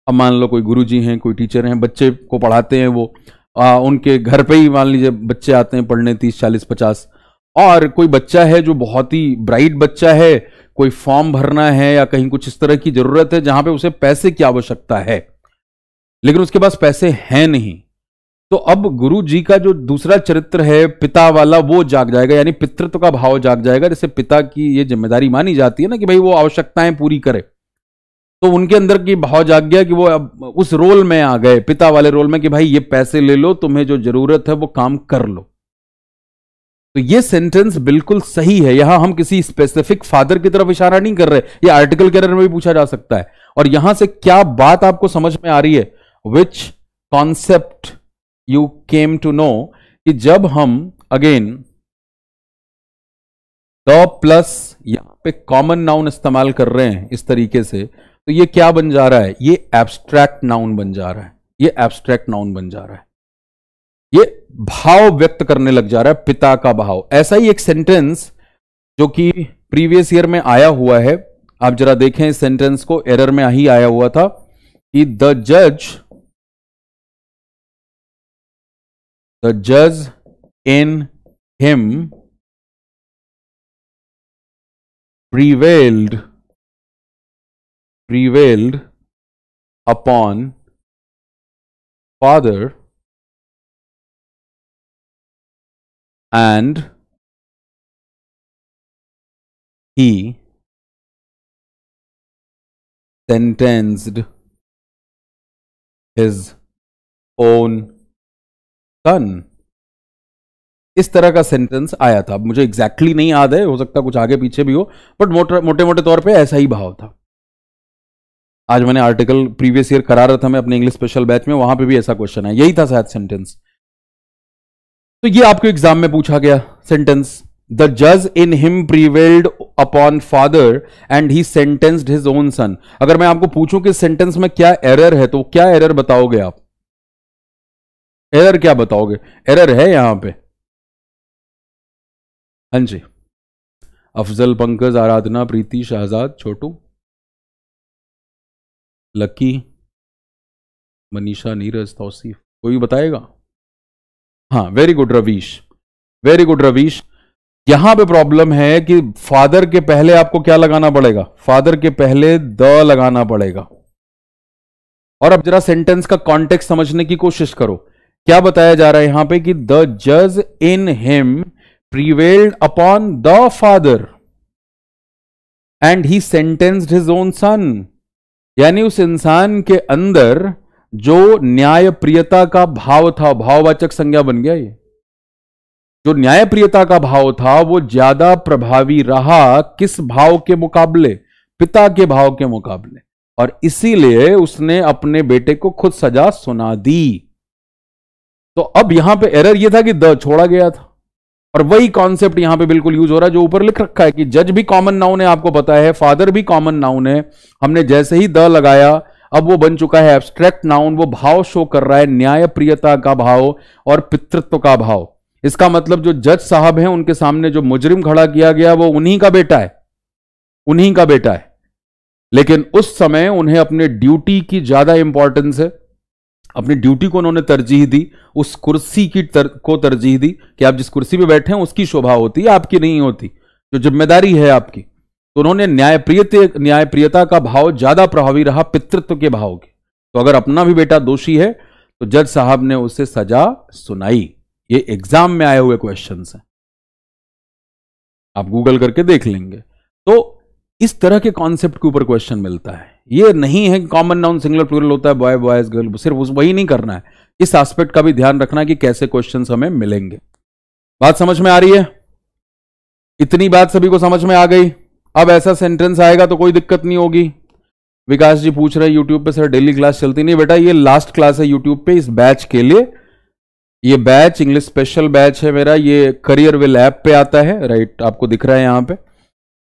अब मान लो कोई गुरुजी हैं कोई टीचर हैं बच्चे को पढ़ाते हैं वो आ, उनके घर पे ही मान लीजिए बच्चे आते हैं पढ़ने तीस चालीस पचास और कोई बच्चा है जो बहुत ही ब्राइट बच्चा है कोई फॉर्म भरना है या कहीं कुछ इस तरह की जरूरत है जहां पे उसे पैसे की आवश्यकता है लेकिन उसके पास पैसे हैं नहीं तो अब गुरु जी का जो दूसरा चरित्र है पिता वाला वो जाग जाएगा यानी पितृत्व का भाव जाग जाएगा जैसे पिता की ये जिम्मेदारी मानी जाती है ना कि भाई वो आवश्यकताएं पूरी करे तो उनके अंदर की भाव जाग गया कि वो अब उस रोल में आ गए पिता वाले रोल में कि भाई ये पैसे ले लो तुम्हें जो जरूरत है वो काम कर लो तो ये सेंटेंस बिल्कुल सही है यहां हम किसी स्पेसिफिक फादर की तरफ इशारा नहीं कर रहे ये आर्टिकल के अंदर में भी पूछा जा सकता है और यहां से क्या बात आपको समझ में आ रही है which concept you came to know कि जब हम अगेन द प्लस यहां पे कॉमन नाउन इस्तेमाल कर रहे हैं इस तरीके से तो ये क्या बन जा रहा है ये एब्स्ट्रैक्ट नाउन बन जा रहा है ये एब्स्ट्रैक्ट नाउन बन जा रहा है ये भाव व्यक्त करने लग जा रहा है पिता का भाव ऐसा ही एक सेंटेंस जो कि प्रीवियस ईयर में आया हुआ है आप जरा देखें इस सेंटेंस को एरर में ही आया हुआ था कि द जज द जज in him prevailed prevailed upon father and he sentenced his own son इस तरह का सेंटेंस आया था मुझे एग्जैक्टली exactly नहीं याद है हो सकता कुछ आगे पीछे भी हो बट मोटे मोटे तौर पे ऐसा ही भाव था आज मैंने आर्टिकल प्रीवियस ईयर करा रहा था मैं अपने इंग्लिश स्पेशल बैच में वहां पे भी ऐसा क्वेश्चन है यही था शायद सेंटेंस तो ये आपको एग्जाम में पूछा गया सेंटेंस द जज in him prevailed upon father and he sentenced his own son अगर मैं आपको पूछूं कि सेंटेंस में क्या एरर है तो क्या एरर बताओगे आप एरर क्या बताओगे एरर है यहां पे हां जी अफजल पंकज आराधना प्रीति शहजाद छोटू लकी मनीषा नीरज तौसीफ कोई बताएगा हाँ very good Ravish very good Ravish यहां पे प्रॉब्लम है कि फादर के पहले आपको क्या लगाना पड़ेगा फादर के पहले द लगाना पड़ेगा और अब जरा सेंटेंस का कॉन्टेक्स्ट समझने की कोशिश करो क्या बताया जा रहा है यहां पे कि द जज in him prevailed upon the father and he sentenced his own son यानी उस इंसान के अंदर जो न्याय प्रियता का भाव था भाववाचक संज्ञा बन गया ये जो न्याय प्रियता का भाव था वो ज्यादा प्रभावी रहा किस भाव के मुकाबले पिता के भाव के मुकाबले और इसीलिए उसने अपने बेटे को खुद सजा सुना दी तो अब यहां पे एरर यह था कि द छोड़ा गया था और वही कॉन्सेप्ट यहां पे बिल्कुल यूज हो रहा है जो ऊपर लिख रखा है कि जज भी कॉमन नाउन है आपको पता है फादर भी कॉमन नाउन है हमने जैसे ही द लगाया अब वो बन चुका है एब्स्ट्रैक्ट नाउन वो भाव शो कर रहा है न्याय प्रियता का भाव और पितृत्व का भाव इसका मतलब जो जज साहब हैं उनके सामने जो मुजरिम खड़ा किया गया वो उन्हीं का बेटा है उन्हीं का बेटा है लेकिन उस समय उन्हें अपने ड्यूटी की ज्यादा इंपॉर्टेंस है अपनी ड्यूटी को उन्होंने तरजीह दी उस कुर्सी की तर, को तरजीह दी कि आप जिस कुर्सी पर बैठे हैं उसकी शोभा होती है आपकी नहीं होती जो जिम्मेदारी है आपकी तो उन्होंने न्यायप्रिय न्यायप्रियता का भाव ज़्यादा प्रभावी रहा पितृत्व के भाव के तो अगर अपना भी बेटा दोषी है तो जज साहब ने उसे सजा सुनाई ये एग्जाम में आए हुए क्वेश्चन हैं आप गूगल करके देख लेंगे तो इस तरह के कॉन्सेप्ट के ऊपर क्वेश्चन मिलता है ये नहीं है कॉमन नाउन सिंगलर प्लूरल होता है बॉय बॉयज गर्ल सिर्फ उस वही नहीं करना है इस एस्पेक्ट का भी ध्यान रखना कि कैसे क्वेश्चन हमें मिलेंगे बात समझ में आ रही है इतनी बात सभी को समझ में आ गई अब ऐसा सेंटेंस आएगा तो कोई दिक्कत नहीं होगी विकास जी पूछ रहे हैं यूट्यूब पे सर डेली क्लास चलती नहीं बेटा ये लास्ट क्लास है यूट्यूब पे इस बैच के लिए ये बैच इंग्लिश स्पेशल बैच है मेरा ये करियर विल ऐप पे आता है राइट आपको दिख रहा है यहां पे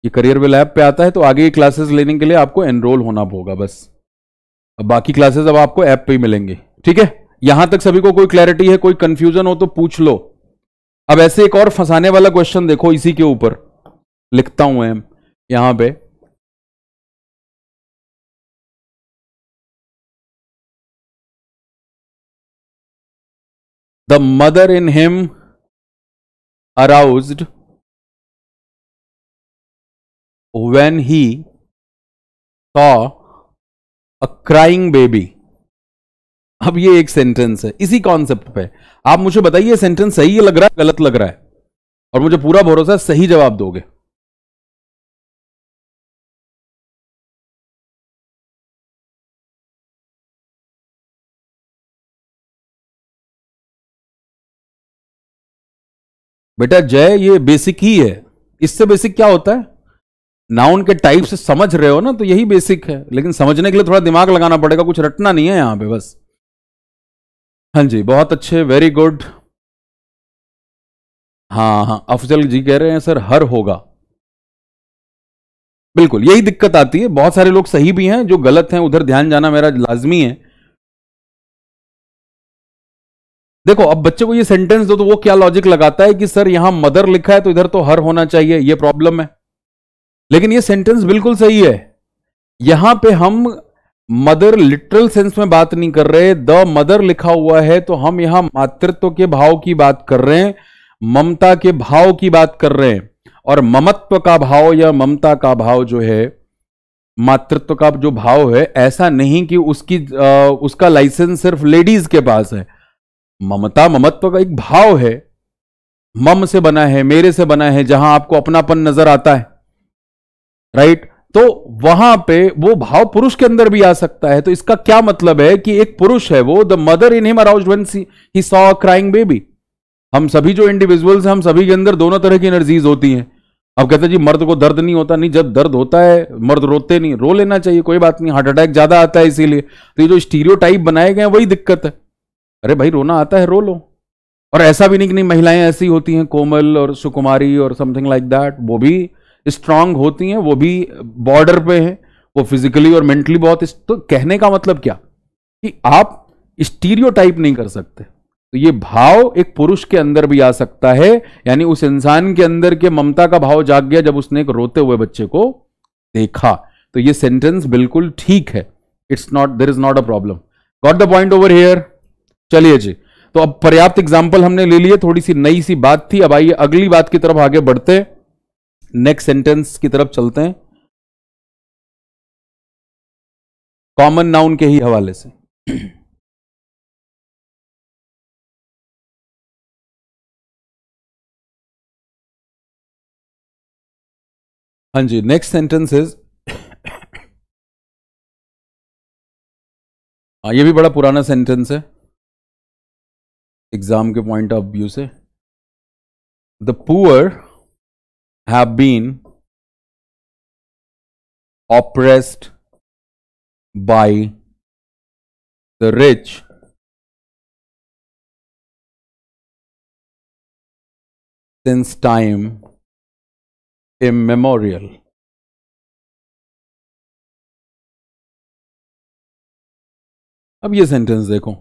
ये करियर वे लैब पे आता है तो आगे क्लासेस लेने के लिए आपको एनरोल होना होगा बस अब बाकी क्लासेस अब आपको ऐप पे ही मिलेंगे ठीक है यहां तक सभी को कोई क्लैरिटी है कोई कंफ्यूजन हो तो पूछ लो अब ऐसे एक और फंसाने वाला क्वेश्चन देखो इसी के ऊपर लिखता हूं एम यहां पे the mother in him aroused when he saw a crying baby अब ये एक सेंटेंस है इसी कॉन्सेप्ट पे आप मुझे बताइए सेंटेंस सही लग रहा है गलत लग रहा है और मुझे पूरा भरोसा सही जवाब दोगे बेटा जय ये बेसिक ही है इससे बेसिक क्या होता है नाउन के टाइप से समझ रहे हो ना तो यही बेसिक है लेकिन समझने के लिए थोड़ा दिमाग लगाना पड़ेगा कुछ रटना नहीं है यहां पे बस हाँ जी बहुत अच्छे वेरी गुड हाँ हाँ अफजल जी कह रहे हैं सर हर होगा बिल्कुल यही दिक्कत आती है बहुत सारे लोग सही भी हैं जो गलत हैं उधर ध्यान जाना मेरा लाजमी है देखो अब बच्चे को ये सेंटेंस दो तो वो क्या लॉजिक लगाता है कि सर यहां मदर लिखा है तो इधर तो हर होना चाहिए ये प्रॉब्लम है लेकिन ये सेंटेंस बिल्कुल सही है यहां पे हम मदर लिटरल सेंस में बात नहीं कर रहे द मदर लिखा हुआ है तो हम यहां मातृत्व के भाव की बात कर रहे हैं ममता के भाव की बात कर रहे हैं और ममत्व का भाव या ममता का भाव जो है मातृत्व का जो भाव है ऐसा नहीं कि उसकी आ, उसका लाइसेंस सिर्फ लेडीज के पास है ममता ममत्व का एक भाव है मम से बना है मेरे से बना है जहां आपको अपनापन नजर आता है राइट तो वहां पे वो भाव पुरुष के अंदर भी आ सकता है तो इसका क्या मतलब है कि एक पुरुष है वो the mother in him arouse he saw crying baby हम सभी जो इंडिविजुअल्स हैं हम सभी के अंदर दोनों तरह की एनर्जीज होती हैं अब कहते हैं जी मर्द को दर्द नहीं होता नहीं जब दर्द होता है मर्द रोते नहीं रो लेना चाहिए कोई बात नहीं हार्ट अटैक ज्यादा आता है इसीलिए तो ये जो स्टीरियो बनाए गए हैं वही दिक्कत है अरे भाई रोना आता है रो लो और ऐसा भी नहीं कि नहीं महिलाएं ऐसी होती हैं कोमल और सुकुमारी और समथिंग लाइक दैट वो भी स्ट्रांग होती हैं वो भी बॉर्डर पे है वो फिजिकली और मेंटली बहुत तो कहने का मतलब क्या कि आप स्टीरियो नहीं कर सकते तो ये भाव एक पुरुष के अंदर भी आ सकता है यानी उस इंसान के अंदर के ममता का भाव जाग गया जब उसने एक रोते हुए बच्चे को देखा तो ये सेंटेंस बिल्कुल ठीक है it's not there is not a problem got the point over here चलिए जी तो अब पर्याप्त एग्जाम्पल हमने ले लिए थोड़ी सी नई सी बात थी अब आइए अगली बात की तरफ आगे बढ़ते हैं नेक्स्ट सेंटेंस की तरफ चलते हैं कॉमन नाउन के ही हवाले से हां जी नेक्स्ट सेंटेंस इज ये भी बड़ा पुराना सेंटेंस है एग्जाम के पॉइंट ऑफ व्यू से the poor have been oppressed by the rich since time immemorial. अब ये सेंटेंस देखो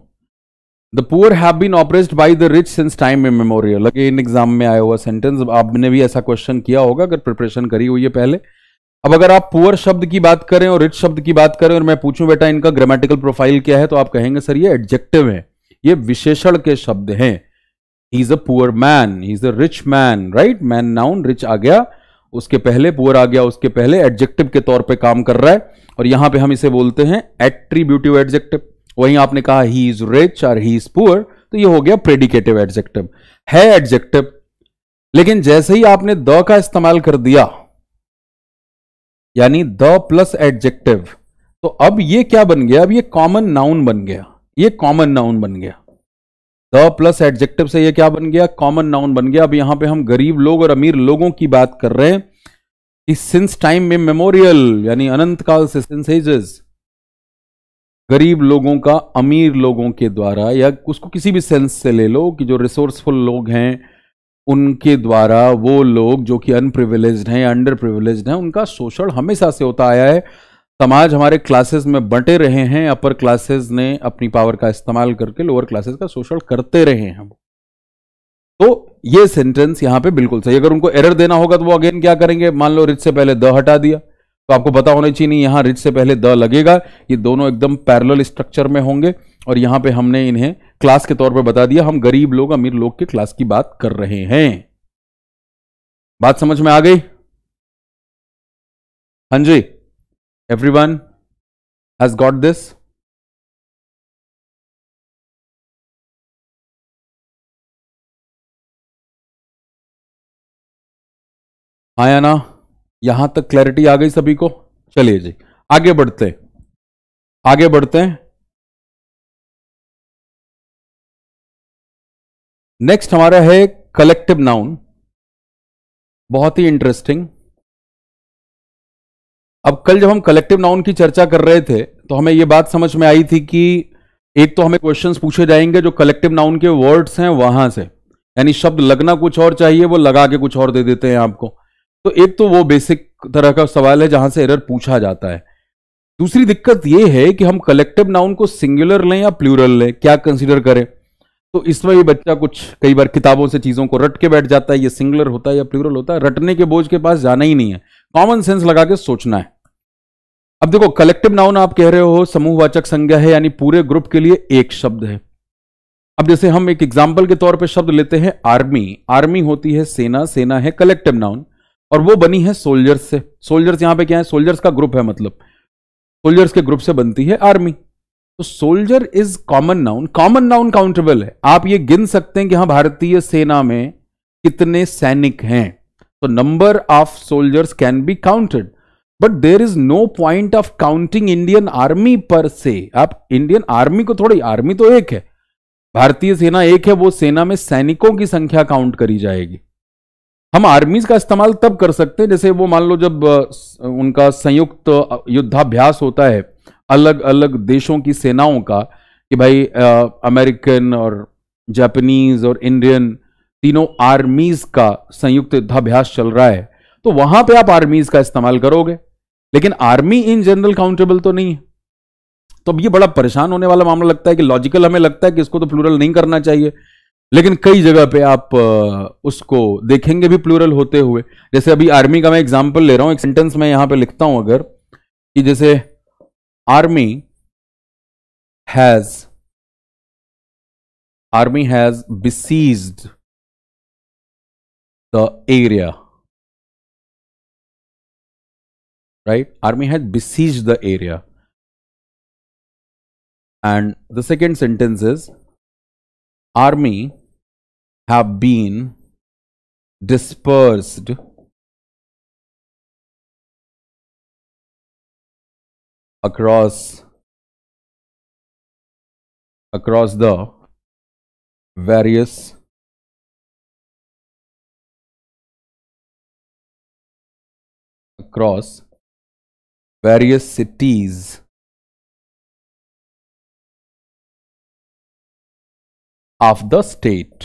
the poor have been oppressed by the rich since time memorial इन एग्जाम में आया हुआ सेंटेंस आपने भी ऐसा क्वेश्चन किया होगा अगर प्रिपरेशन करी हुई है पहले अब अगर आप पुअर शब्द की बात करें और रिच शब्द की बात करें और मैं पूछूं बेटा इनका ग्रामेटिकल प्रोफाइल क्या है तो आप कहेंगे सर ये एडजेक्टिव है ये विशेषण के शब्द हैं he is a poor man he is a rich man right man noun rich आ गया उसके पहले पुअर आ गया उसके पहले एडजेक्टिव के तौर पे काम कर रहा है और यहां पे हम इसे बोलते हैं एट्रीब्यूटिव एडजेक्टिव वहीं आपने कहा ही इज रिच और ही इज पुअर तो ये हो गया प्रेडिकेटिव एडजेक्टिव है एडजेक्टिव लेकिन जैसे ही आपने द का इस्तेमाल कर दिया यानी द प्लस एडजेक्टिव तो अब ये क्या बन गया अब ये कॉमन नाउन बन गया ये कॉमन नाउन बन गया द प्लस एडजेक्टिव से ये क्या बन गया कॉमन नाउन बन गया अब यहां पे हम गरीब लोग और अमीर लोगों की बात कर रहे हैं सिंस टाइम में मेमोरियल यानी अनंत काल से सिंस एजेस गरीब लोगों का अमीर लोगों के द्वारा या उसको किसी भी सेंस से ले लो कि जो रिसोर्सफुल लोग हैं उनके द्वारा वो लोग जो कि अनप्रिविलेज हैं या अंडर प्रिविलेज हैं उनका शोषण हमेशा से होता आया है समाज हमारे क्लासेस में बंटे रहे हैं अपर क्लासेस ने अपनी पावर का इस्तेमाल करके लोअर क्लासेस का शोषण करते रहे हैं तो ये सेंटेंस यहां पे बिल्कुल सही अगर उनको एरर देना होगा तो वो अगेन क्या करेंगे मान लो रिच से पहले द हटा दिया तो आपको पता होना चाहिए नहीं यहाँ रिच से पहले द लगेगा ये दोनों एकदम पैरल स्ट्रक्चर में होंगे और यहाँ पे हमने इन्हें क्लास के तौर पे बता दिया हम गरीब लोग अमीर लोग के क्लास की बात कर रहे हैं बात समझ में आ गई हाँ जी everyone has got this आया ना यहां तक क्लैरिटी आ गई सभी को चलिए जी आगे बढ़ते आगे बढ़ते हैं नेक्स्ट हमारा है कलेक्टिव नाउन बहुत ही इंटरेस्टिंग अब कल जब हम कलेक्टिव नाउन की चर्चा कर रहे थे तो हमें यह बात समझ में आई थी कि एक तो हमें क्वेश्चंस पूछे जाएंगे जो कलेक्टिव नाउन के वर्ड्स हैं वहां से यानी शब्द लगना कुछ और चाहिए वो लगा के कुछ और दे देते हैं आपको तो एक तो वो बेसिक तरह का सवाल है जहां से एरर पूछा जाता है दूसरी दिक्कत ये है कि हम कलेक्टिव नाउन को सिंगुलर लें या प्लूरल लें क्या कंसिडर करें तो इसमें भी बच्चा कुछ कई बार किताबों से चीज़ों को रट के बैठ जाता है ये सिंगुलर होता है या प्लूरल होता है रटने के बोझ के पास जाना ही नहीं है कॉमन सेंस लगा के सोचना है अब देखो कलेक्टिव नाउन आप कह रहे हो समूहवाचक संज्ञा है यानी पूरे ग्रुप के लिए एक शब्द है अब जैसे हम एक एग्जाम्पल के तौर पर शब्द लेते हैं आर्मी आर्मी होती है सेना सेना है कलेक्टिव नाउन और वो बनी है सोल्जर्स से सोल्जर्स यहां पे क्या है सोल्जर्स का ग्रुप है मतलब सोल्जर्स के ग्रुप से बनती है आर्मी तो soldier is common noun common noun countable है आप ये गिन सकते हैं कि हाँ भारतीय सेना में कितने सैनिक हैं तो number of soldiers can be counted but there is no point of counting Indian army पर से आप इंडियन आर्मी को थोड़ी आर्मी तो एक है भारतीय सेना एक है वो सेना में सैनिकों की संख्या काउंट करी जाएगी हम आर्मीज का इस्तेमाल तब कर सकते हैं जैसे वो मान लो जब उनका संयुक्त युद्धाभ्यास होता है अलग अलग देशों की सेनाओं का कि भाई अमेरिकन और जापानीज और इंडियन तीनों आर्मीज का संयुक्त युद्धाभ्यास चल रहा है तो वहां पे आप आर्मीज का इस्तेमाल करोगे लेकिन आर्मी इन जनरल काउंटेबल तो नहीं है तो अब ये बड़ा परेशान होने वाला मामला लगता है कि लॉजिकल हमें लगता है कि इसको तो प्लूरल नहीं करना चाहिए लेकिन कई जगह पे आप उसको देखेंगे भी प्लूरल होते हुए जैसे अभी आर्मी का मैं एग्जांपल ले रहा हूं एक सेंटेंस मैं यहां पे लिखता हूं अगर कि जैसे army has army has besiege the area right army has besiege the area and the second sentence is army have been dispersed across across the various across various cities of the state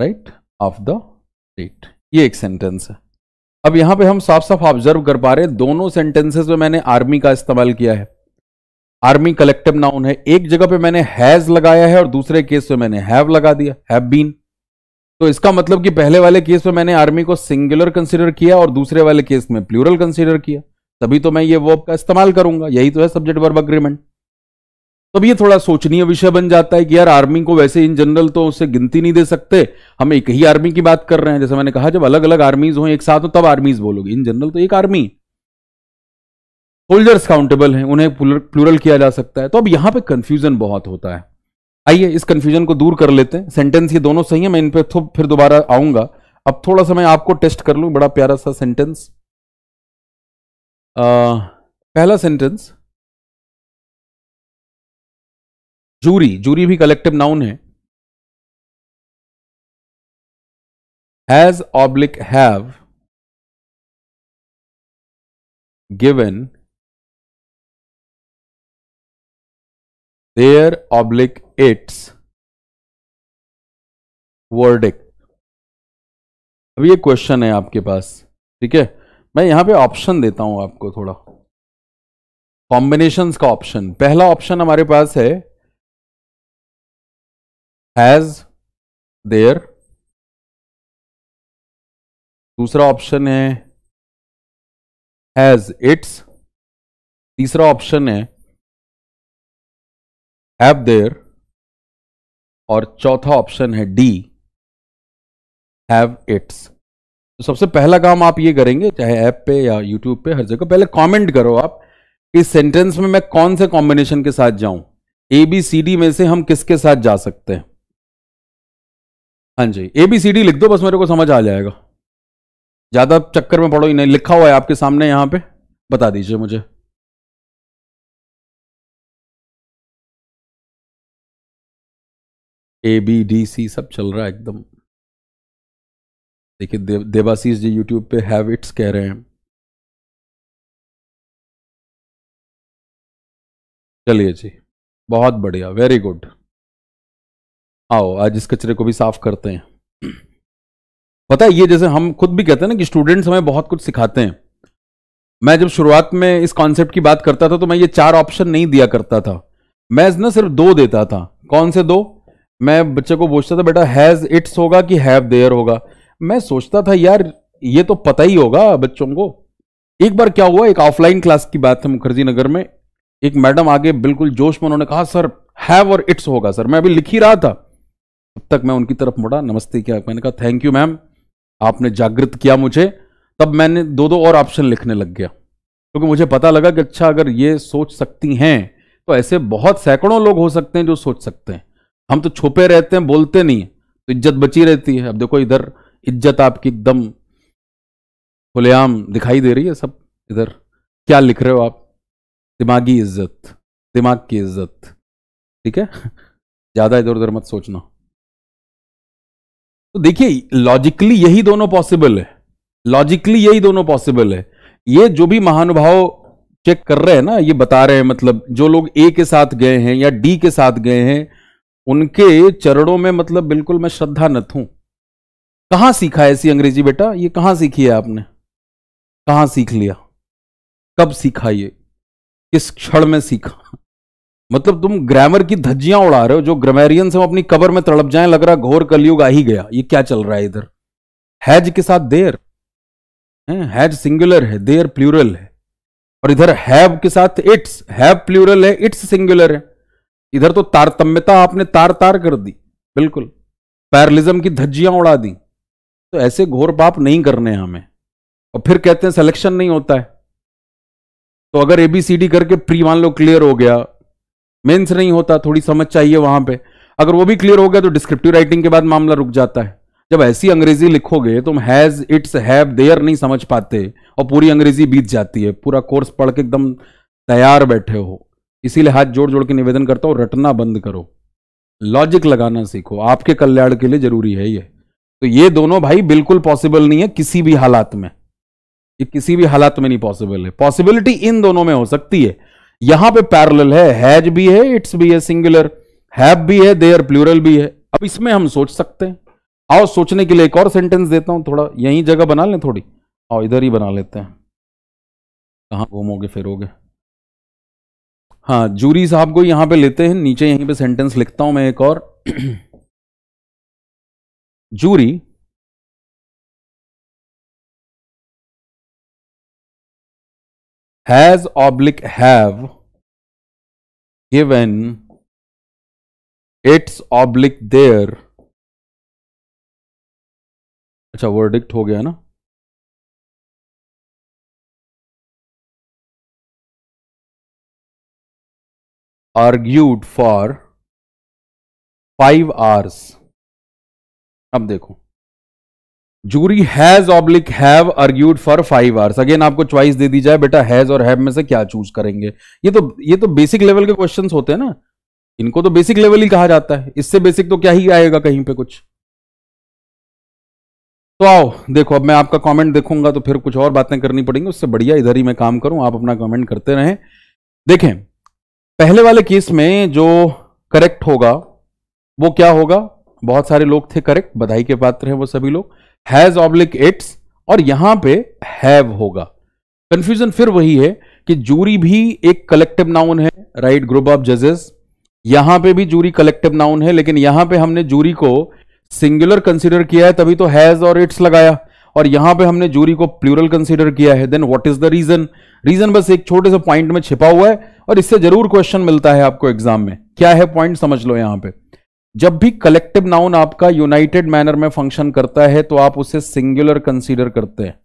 right of the state ये एक sentence है अब यहां पे हम साफ साफ observe कर पा रहे हैं दोनों सेंटेंसेस में मैंने आर्मी का इस्तेमाल किया है आर्मी कलेक्टिव नाउन है एक जगह पे मैंने हैज लगाया है और दूसरे केस में मैंने हैव लगा दिया हैव बीन तो इसका मतलब कि पहले वाले केस में मैंने आर्मी को सिंगुलर कंसिडर किया और दूसरे वाले केस में प्लूरल कंसिडर किया तभी तो मैं ये वर्ब का इस्तेमाल करूंगा यही तो है सब्जेक्ट वर्ब अग्रीमेंट तो अब ये थोड़ा सोचनीय विषय बन जाता है कि यार आर्मी को वैसे इन जनरल तो उससे गिनती नहीं दे सकते हम एक ही आर्मी की बात कर रहे हैं जैसे मैंने कहा जब अलग अलग आर्मीज हों एक साथ हो तब आर्मीज बोलोगे इन जनरल तो एक आर्मी सोल्जर्स काउंटेबल हैं उन्हें प्लूरल किया जा सकता है तो अब यहां पर कंफ्यूजन बहुत होता है आइए इस कंफ्यूजन को दूर कर लेते हैं सेंटेंस ये दोनों सही है मैं इन पर तो फिर दोबारा आऊंगा अब थोड़ा सा मैं आपको टेस्ट कर लूं बड़ा प्यारा सा सेंटेंस आ, पहला सेंटेंस जूरी जूरी भी कलेक्टिव नाउन है has oblique have given their oblique its verdict अब ये क्वेश्चन है आपके पास ठीक है मैं यहां पे ऑप्शन देता हूं आपको थोड़ा कॉम्बिनेशंस का ऑप्शन पहला ऑप्शन हमारे पास है हैज देयर दूसरा ऑप्शन है हैज इट्स तीसरा ऑप्शन है हैव देयर और चौथा ऑप्शन है डी हैव इट्स तो सबसे पहला काम आप ये करेंगे चाहे ऐप पे या यूट्यूब पे हर जगह पहले कमेंट करो आप इस सेंटेंस में मैं कौन से कॉम्बिनेशन के साथ जाऊं ए बी सी डी में से हम किसके साथ जा सकते हैं हाँ जी ए बी सी डी लिख दो बस मेरे को समझ आ जाएगा ज़्यादा चक्कर में पड़ो ही नहीं लिखा हुआ है आपके सामने यहाँ पे बता दीजिए मुझे ए बी डी सी सब चल रहा है एकदम देखिए दे, देवाशीष जी यूट्यूब पे हैव इट्स कह रहे हैं चलिए जी बहुत बढ़िया वेरी गुड आओ आज इस कचरे को भी साफ करते हैं पता है ये जैसे हम खुद भी कहते हैं ना कि स्टूडेंट्स हमें बहुत कुछ सिखाते हैं मैं जब शुरुआत में इस कॉन्सेप्ट की बात करता था तो मैं ये चार ऑप्शन नहीं दिया करता था मैं ना सिर्फ दो देता था कौन से दो मैं बच्चे को पूछता था बेटा हैज़ इट्स होगा कि हैव देयर होगा मैं सोचता था यार ये तो पता ही होगा बच्चों को एक बार क्या हुआ एक ऑफलाइन क्लास की बात है मुखर्जी नगर में एक मैडम आगे बिल्कुल जोश में उन्होंने कहा सर हैव और इट्स होगा सर मैं अभी लिख ही रहा था तब तक मैं उनकी तरफ मुड़ा नमस्ते किया मैंने कहा थैंक यू मैम आपने जागृत किया मुझे तब मैंने दो दो और ऑप्शन लिखने लग गया क्योंकि तो मुझे पता लगा कि अच्छा अगर ये सोच सकती हैं तो ऐसे बहुत सैकड़ों लोग हो सकते हैं जो सोच सकते हैं हम तो छुपे रहते हैं बोलते नहीं हैं तो इज्जत बची रहती है अब देखो इधर इज्जत आपकी एकदम खुलेआम दिखाई दे रही है सब इधर क्या लिख रहे हो आप दिमागी इज्जत दिमाग की इज्जत ठीक है ज़्यादा इधर उधर मत सोचना तो देखिए लॉजिकली यही दोनों पॉसिबल है लॉजिकली यही दोनों पॉसिबल है ये जो भी महानुभाव चेक कर रहे हैं ना ये बता रहे हैं मतलब जो लोग ए के साथ गए हैं या डी के साथ गए हैं उनके चरणों में मतलब बिल्कुल मैं श्रद्धा न थूं कहां सीखा ऐसी अंग्रेजी बेटा ये कहां सीखी है आपने कहां सीख लिया कब सीखा ये किस क्षण में सीखा मतलब तुम ग्रामर की धज्जियां उड़ा रहे हो जो ग्रामेरियन से हम अपनी कबर में तड़प जाए लग रहा घोर कलयुग आ ही गया ये क्या चल रहा है इधर हैज के साथ देर हैज सिंगुलर है देर प्लूरल है और इधर हैव के साथ इट्स हैव प्लूरल है इट्स सिंगुलर है इधर तो तारतम्यता आपने तार तार कर दी बिल्कुल पैरलिज्म की धज्जियां उड़ा दी तो ऐसे घोर पाप नहीं करने हैं हमें और फिर कहते हैं सिलेक्शन नहीं होता है तो अगर एबीसीडी करके प्री मान लो क्लियर हो गया मेंस नहीं होता थोड़ी समझ चाहिए वहां पे अगर वो भी क्लियर हो गया तो डिस्क्रिप्टिव राइटिंग के बाद मामला रुक जाता है जब ऐसी अंग्रेजी लिखोगे तो तुम हैज इट्स हैव देयर नहीं समझ पाते और पूरी अंग्रेजी बीत जाती है पूरा कोर्स पढ़ के एकदम तैयार बैठे हो इसीलिए हाथ जोड़ जोड़ के निवेदन करता हूँ रटना बंद करो लॉजिक लगाना सीखो आपके कल्याण के लिए जरूरी है ये तो ये दोनों भाई बिल्कुल पॉसिबल नहीं है किसी भी हालात में ये किसी भी हालात में नहीं पॉसिबल है पॉसिबिलिटी इन दोनों में हो सकती है यहां पे पैरेलल है हैज भी है इट्स भी है सिंगुलर हैव भी है देयर प्लूरल भी है अब इसमें हम सोच सकते हैं आओ सोचने के लिए एक और सेंटेंस देता हूं थोड़ा यही जगह बना लें थोड़ी आओ इधर ही बना लेते हैं कहा घूमोगे फिरोगे हाँ जूरी साहब को यहां पे लेते हैं नीचे यहीं पे सेंटेंस लिखता हूं मैं एक और jury has oblique have given its oblique their अच्छा वो एडिक्ट हो गया ना आर्ग्यूड फॉर फाइव आवर्स अब देखो jury has oblique have argued for five hours again आपको च्वाइस दे दी जाए बेटा हैज और हैव में से क्या चूज करेंगे ये तो ये तो बेसिक लेवल के क्वेश्चन होते हैं ना इनको तो बेसिक लेवल ही कहा जाता है इससे बेसिक तो क्या ही आएगा कहीं पे कुछ तो आओ देखो अब मैं आपका कमेंट देखूंगा तो फिर कुछ और बातें करनी पड़ेंगी उससे बढ़िया इधर ही मैं काम करूं आप अपना कमेंट करते रहें देखें पहले वाले केस में जो करेक्ट होगा वो क्या होगा बहुत सारे लोग थे करेक्ट बधाई के पात्र हैं वो सभी लोग हैज ऑब्लिक इट्स और यहां पे हैव होगा कंफ्यूजन फिर वही है कि जूरी भी एक कलेक्टिव नाउन है राइट ग्रुप ऑफ जजेस यहां पे भी जूरी कलेक्टिव नाउन है लेकिन यहां पे हमने जूरी को सिंगुलर कंसीडर किया है तभी तो हैज और इट्स लगाया और यहां पे हमने जूरी को प्लूरल कंसीडर किया है then what is the reason reason बस एक छोटे से पॉइंट में छिपा हुआ है और इससे जरूर क्वेश्चन मिलता है आपको एग्जाम में क्या है पॉइंट समझ लो यहां पर जब भी कलेक्टिव नाउन आपका यूनाइटेड मैनर में फंक्शन करता है तो आप उसे सिंगुलर कंसीडर करते हैं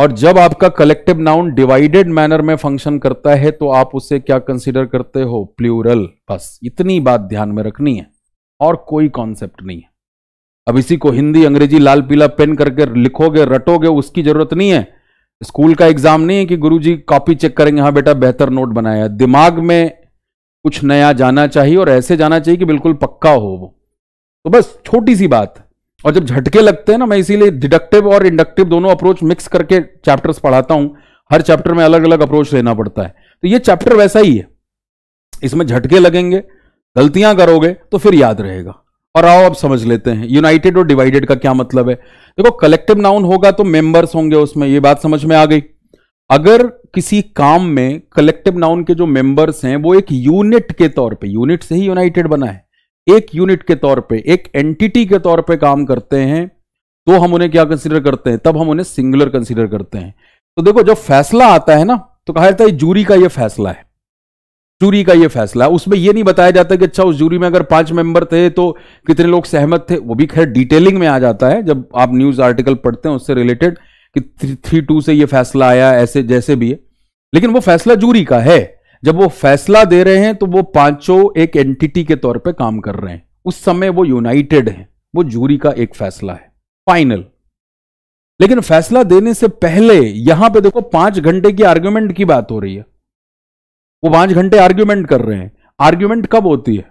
और जब आपका कलेक्टिव नाउन डिवाइडेड मैनर में फंक्शन करता है तो आप उसे क्या कंसीडर करते हो प्लूरल बस इतनी बात ध्यान में रखनी है और कोई कॉन्सेप्ट नहीं है अब इसी को हिंदी अंग्रेजी लाल पीला पेन करके लिखोगे रटोगे उसकी जरूरत नहीं है स्कूल का एग्जाम नहीं है कि गुरुजी कॉपी चेक करेंगे हाँ बेटा बेहतर नोट बनाया दिमाग में कुछ नया जाना चाहिए और ऐसे जाना चाहिए कि बिल्कुल पक्का हो वो तो बस छोटी सी बात और जब झटके लगते हैं ना मैं इसीलिए डिडक्टिव और इंडक्टिव दोनों अप्रोच मिक्स करके चैप्टर्स पढ़ाता हूं हर चैप्टर में अलग अलग अप्रोच लेना पड़ता है तो ये चैप्टर वैसा ही है इसमें झटके लगेंगे गलतियां करोगे तो फिर याद रहेगा और आओ अब समझ लेते हैं यूनाइटेड और डिवाइडेड का क्या मतलब है देखो कलेक्टिव नाउन होगा तो मेंबर्स होंगे उसमें ये बात समझ में आ गई अगर किसी काम में कलेक्टिव नाउन के जो मेंबर्स हैं वो एक यूनिट के तौर पे यूनिट से ही यूनाइटेड बना है एक यूनिट के तौर पे एक एंटिटी के तौर पे काम करते हैं तो हम उन्हें क्या कंसीडर करते हैं तब हम उन्हें सिंगुलर कंसीडर करते हैं तो देखो जब फैसला आता है ना तो कहा जाता है जूरी का यह फैसला है जूरी का यह फैसला है उसमें यह नहीं बताया जाता कि अच्छा उस जूरी में अगर पांच मेंबर थे तो कितने लोग सहमत थे वो भी खैर डिटेलिंग में आ जाता है जब आप न्यूज आर्टिकल पढ़ते हैं उससे रिलेटेड कि थ्री टू से ये फैसला आया ऐसे जैसे भी है लेकिन वो फैसला जूरी का है जब वो फैसला दे रहे हैं तो वो पांचों एक एंटिटी के तौर पे काम कर रहे हैं उस समय वो यूनाइटेड हैं वो जूरी का एक फैसला है फाइनल लेकिन फैसला देने से पहले यहां पे देखो पांच घंटे की आर्ग्यूमेंट की बात हो रही है वो पांच घंटे आर्ग्यूमेंट कर रहे हैं आर्ग्यूमेंट कब होती है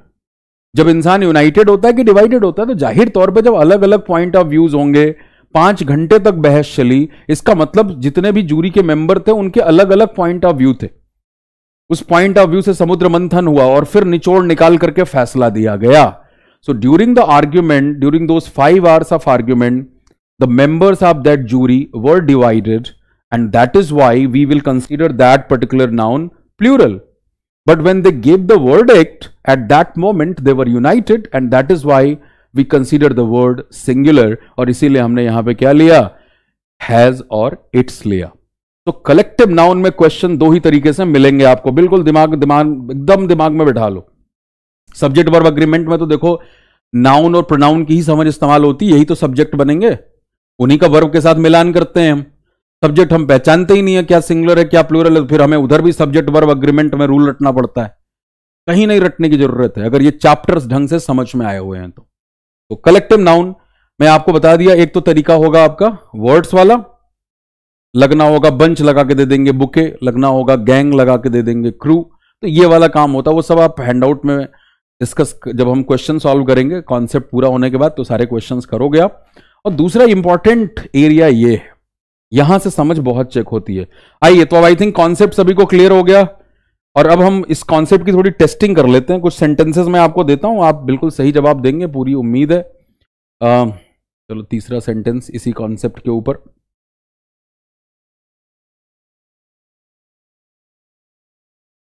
जब इंसान यूनाइटेड होता है कि डिवाइडेड होता है तो जाहिर तौर पे जब अलग अलग पॉइंट ऑफ व्यूज होंगे पांच घंटे तक बहस चली इसका मतलब जितने भी जूरी के मेंबर थे उनके अलग अलग पॉइंट ऑफ व्यू थे उस पॉइंट ऑफ व्यू से समुद्र मंथन हुआ और फिर निचोड़ निकाल करके फैसला दिया गया so during the argument during those five hours of argument the members of that jury were divided and that is why we will consider that particular noun plural but when they gave the verdict at that moment they were united and that is why we consider the word singular और इसीलिए हमने यहां पे क्या लिया has और it's लिया तो कलेक्टिव नाउन में क्वेश्चन दो ही तरीके से मिलेंगे आपको बिल्कुल दिमाग दिमाग एकदम दिमाग में बैठा लो सब्जेक्ट वर्ब अग्रीमेंट में तो देखो नाउन और प्रोनाउन की ही समझ इस्तेमाल होती है यही तो सब्जेक्ट बनेंगे उन्हीं का वर्ब के साथ मिलान करते हैं हम सब्जेक्ट हम पहचानते ही नहीं है क्या सिंगुलर है क्या प्लूरल है तो फिर हमें उधर भी सब्जेक्ट वर्ब अग्रीमेंट में रूल रटना पड़ता है कहीं नहीं रटने की जरूरत है अगर ये चैप्टर्स ढंग से समझ में आए हुए हैं तो तो कलेक्टिव नाउन मैं आपको बता दिया एक तो तरीका होगा आपका वर्ड्स वाला लगना होगा बंच लगा के दे देंगे बुके लगना होगा गैंग लगा के दे देंगे क्रू तो ये वाला काम होता है वो सब आप हैंडआउट में डिस्कस जब हम क्वेश्चन सॉल्व करेंगे कॉन्सेप्ट पूरा होने के बाद तो सारे क्वेश्चन करोगे आप और दूसरा इंपॉर्टेंट एरिया ये है यहां से समझ बहुत चेक होती है आइए तो आई थिंक कॉन्सेप्ट सभी को क्लियर हो गया और अब हम इस कॉन्सेप्ट की थोड़ी टेस्टिंग कर लेते हैं कुछ सेंटेंसेस मैं आपको देता हूं आप बिल्कुल सही जवाब देंगे पूरी उम्मीद है आ, चलो तीसरा सेंटेंस इसी कॉन्सेप्ट के ऊपर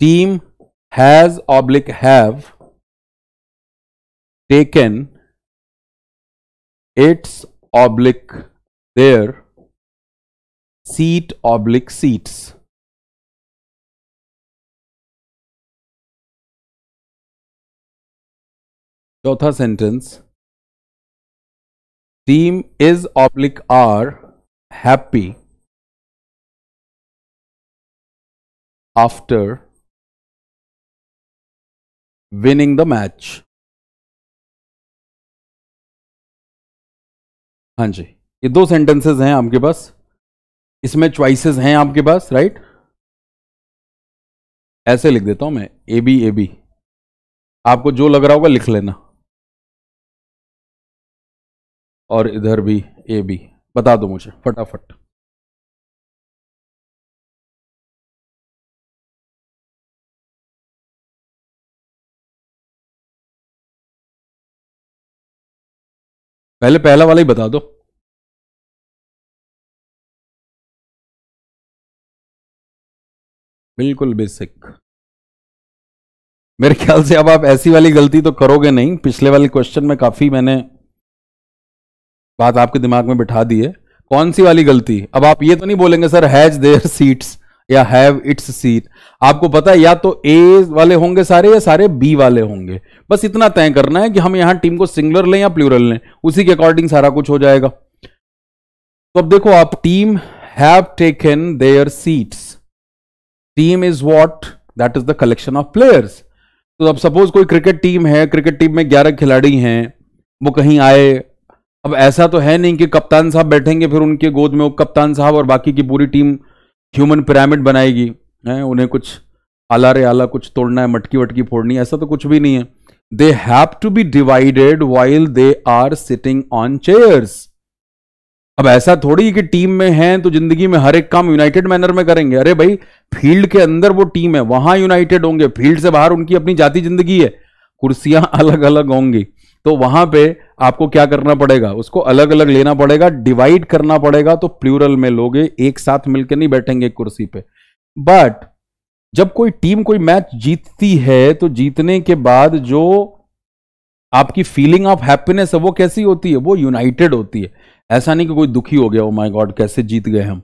team has oblique have taken its oblique their seat oblique seats चौथा sentence team is oblique are happy after winning the match हां जी ये दो सेंटेंसेस हैं आपके पास इसमें चॉइसेस हैं आपके पास राइट ऐसे लिख देता हूं मैं ए बी ए बी आपको जो लग रहा होगा लिख लेना और इधर भी ए बी बता दो मुझे फटाफट पहले पहला वाला ही बता दो बिल्कुल बेसिक मेरे ख्याल से अब आप ऐसी वाली गलती तो करोगे नहीं पिछले वाले क्वेश्चन में काफ़ी मैंने बात आपके दिमाग में बिठा दी है कौन सी वाली गलती अब आप ये तो नहीं बोलेंगे सर हैज देयर सीट्स या हैव इट्स सीट आपको पता है या तो ए वाले होंगे सारे या सारे बी वाले होंगे बस इतना तय करना है कि हम यहां टीम को सिंगुलर लें या प्लूरल लें उसी के अकॉर्डिंग सारा कुछ हो जाएगा तो अब देखो आप team have taken their seats team is what that is the collection of players तो अब सपोज कोई क्रिकेट टीम है क्रिकेट टीम में ग्यारह खिलाड़ी हैं वो कहीं आए अब ऐसा तो है नहीं कि कप्तान साहब बैठेंगे फिर उनके गोद में कप्तान साहब और बाकी की पूरी टीम ह्यूमन पिरामिड बनाएगी है उन्हें कुछ आला रे आला कुछ तोड़ना है मटकी वटकी फोड़नी ऐसा तो कुछ भी नहीं है they have to be divided while they are sitting on chairs अब ऐसा थोड़ी कि टीम में है तो जिंदगी में हर एक काम यूनाइटेड मैनर में करेंगे अरे भाई फील्ड के अंदर वो टीम है वहां यूनाइटेड होंगे फील्ड से बाहर उनकी अपनी जाति जिंदगी है कुर्सियां अलग अलग होंगी तो वहां पे आपको क्या करना पड़ेगा उसको अलग अलग लेना पड़ेगा डिवाइड करना पड़ेगा तो प्लूरल में लोगे एक साथ मिलकर नहीं बैठेंगे कुर्सी पे बट जब कोई टीम कोई मैच जीतती है तो जीतने के बाद जो आपकी फीलिंग ऑफ हैप्पीनेस है वो कैसी होती है वो यूनाइटेड होती है ऐसा नहीं कि कोई दुखी हो गया ओ माय गॉड कैसे जीत गए हम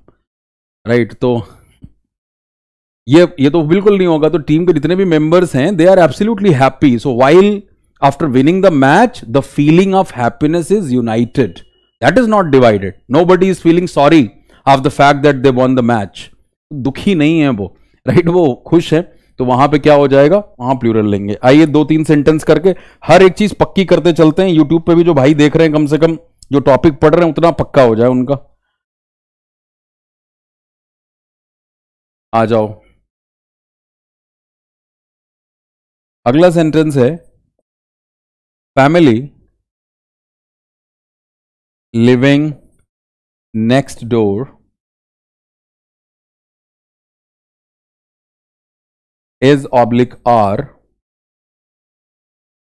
राइट right, तो ये ये तो बिल्कुल नहीं होगा तो टीम के जितने भी मेंबर्स हैं they are absolutely happy so wild After winning the match, the feeling of happiness is united. That is not divided. Nobody is feeling sorry of the fact that they won the match. dukhi nahi hai wo right? wo khush hai तो वहां पे क्या हो जाएगा वहां plural लेंगे आइए दो तीन सेंटेंस करके हर एक चीज पक्की करते चलते हैं यूट्यूब पे भी जो भाई देख रहे हैं कम से कम जो टॉपिक पढ़ रहे हैं उतना पक्का हो जाए उनका आ जाओ अगला सेंटेंस है family living next door is oblique r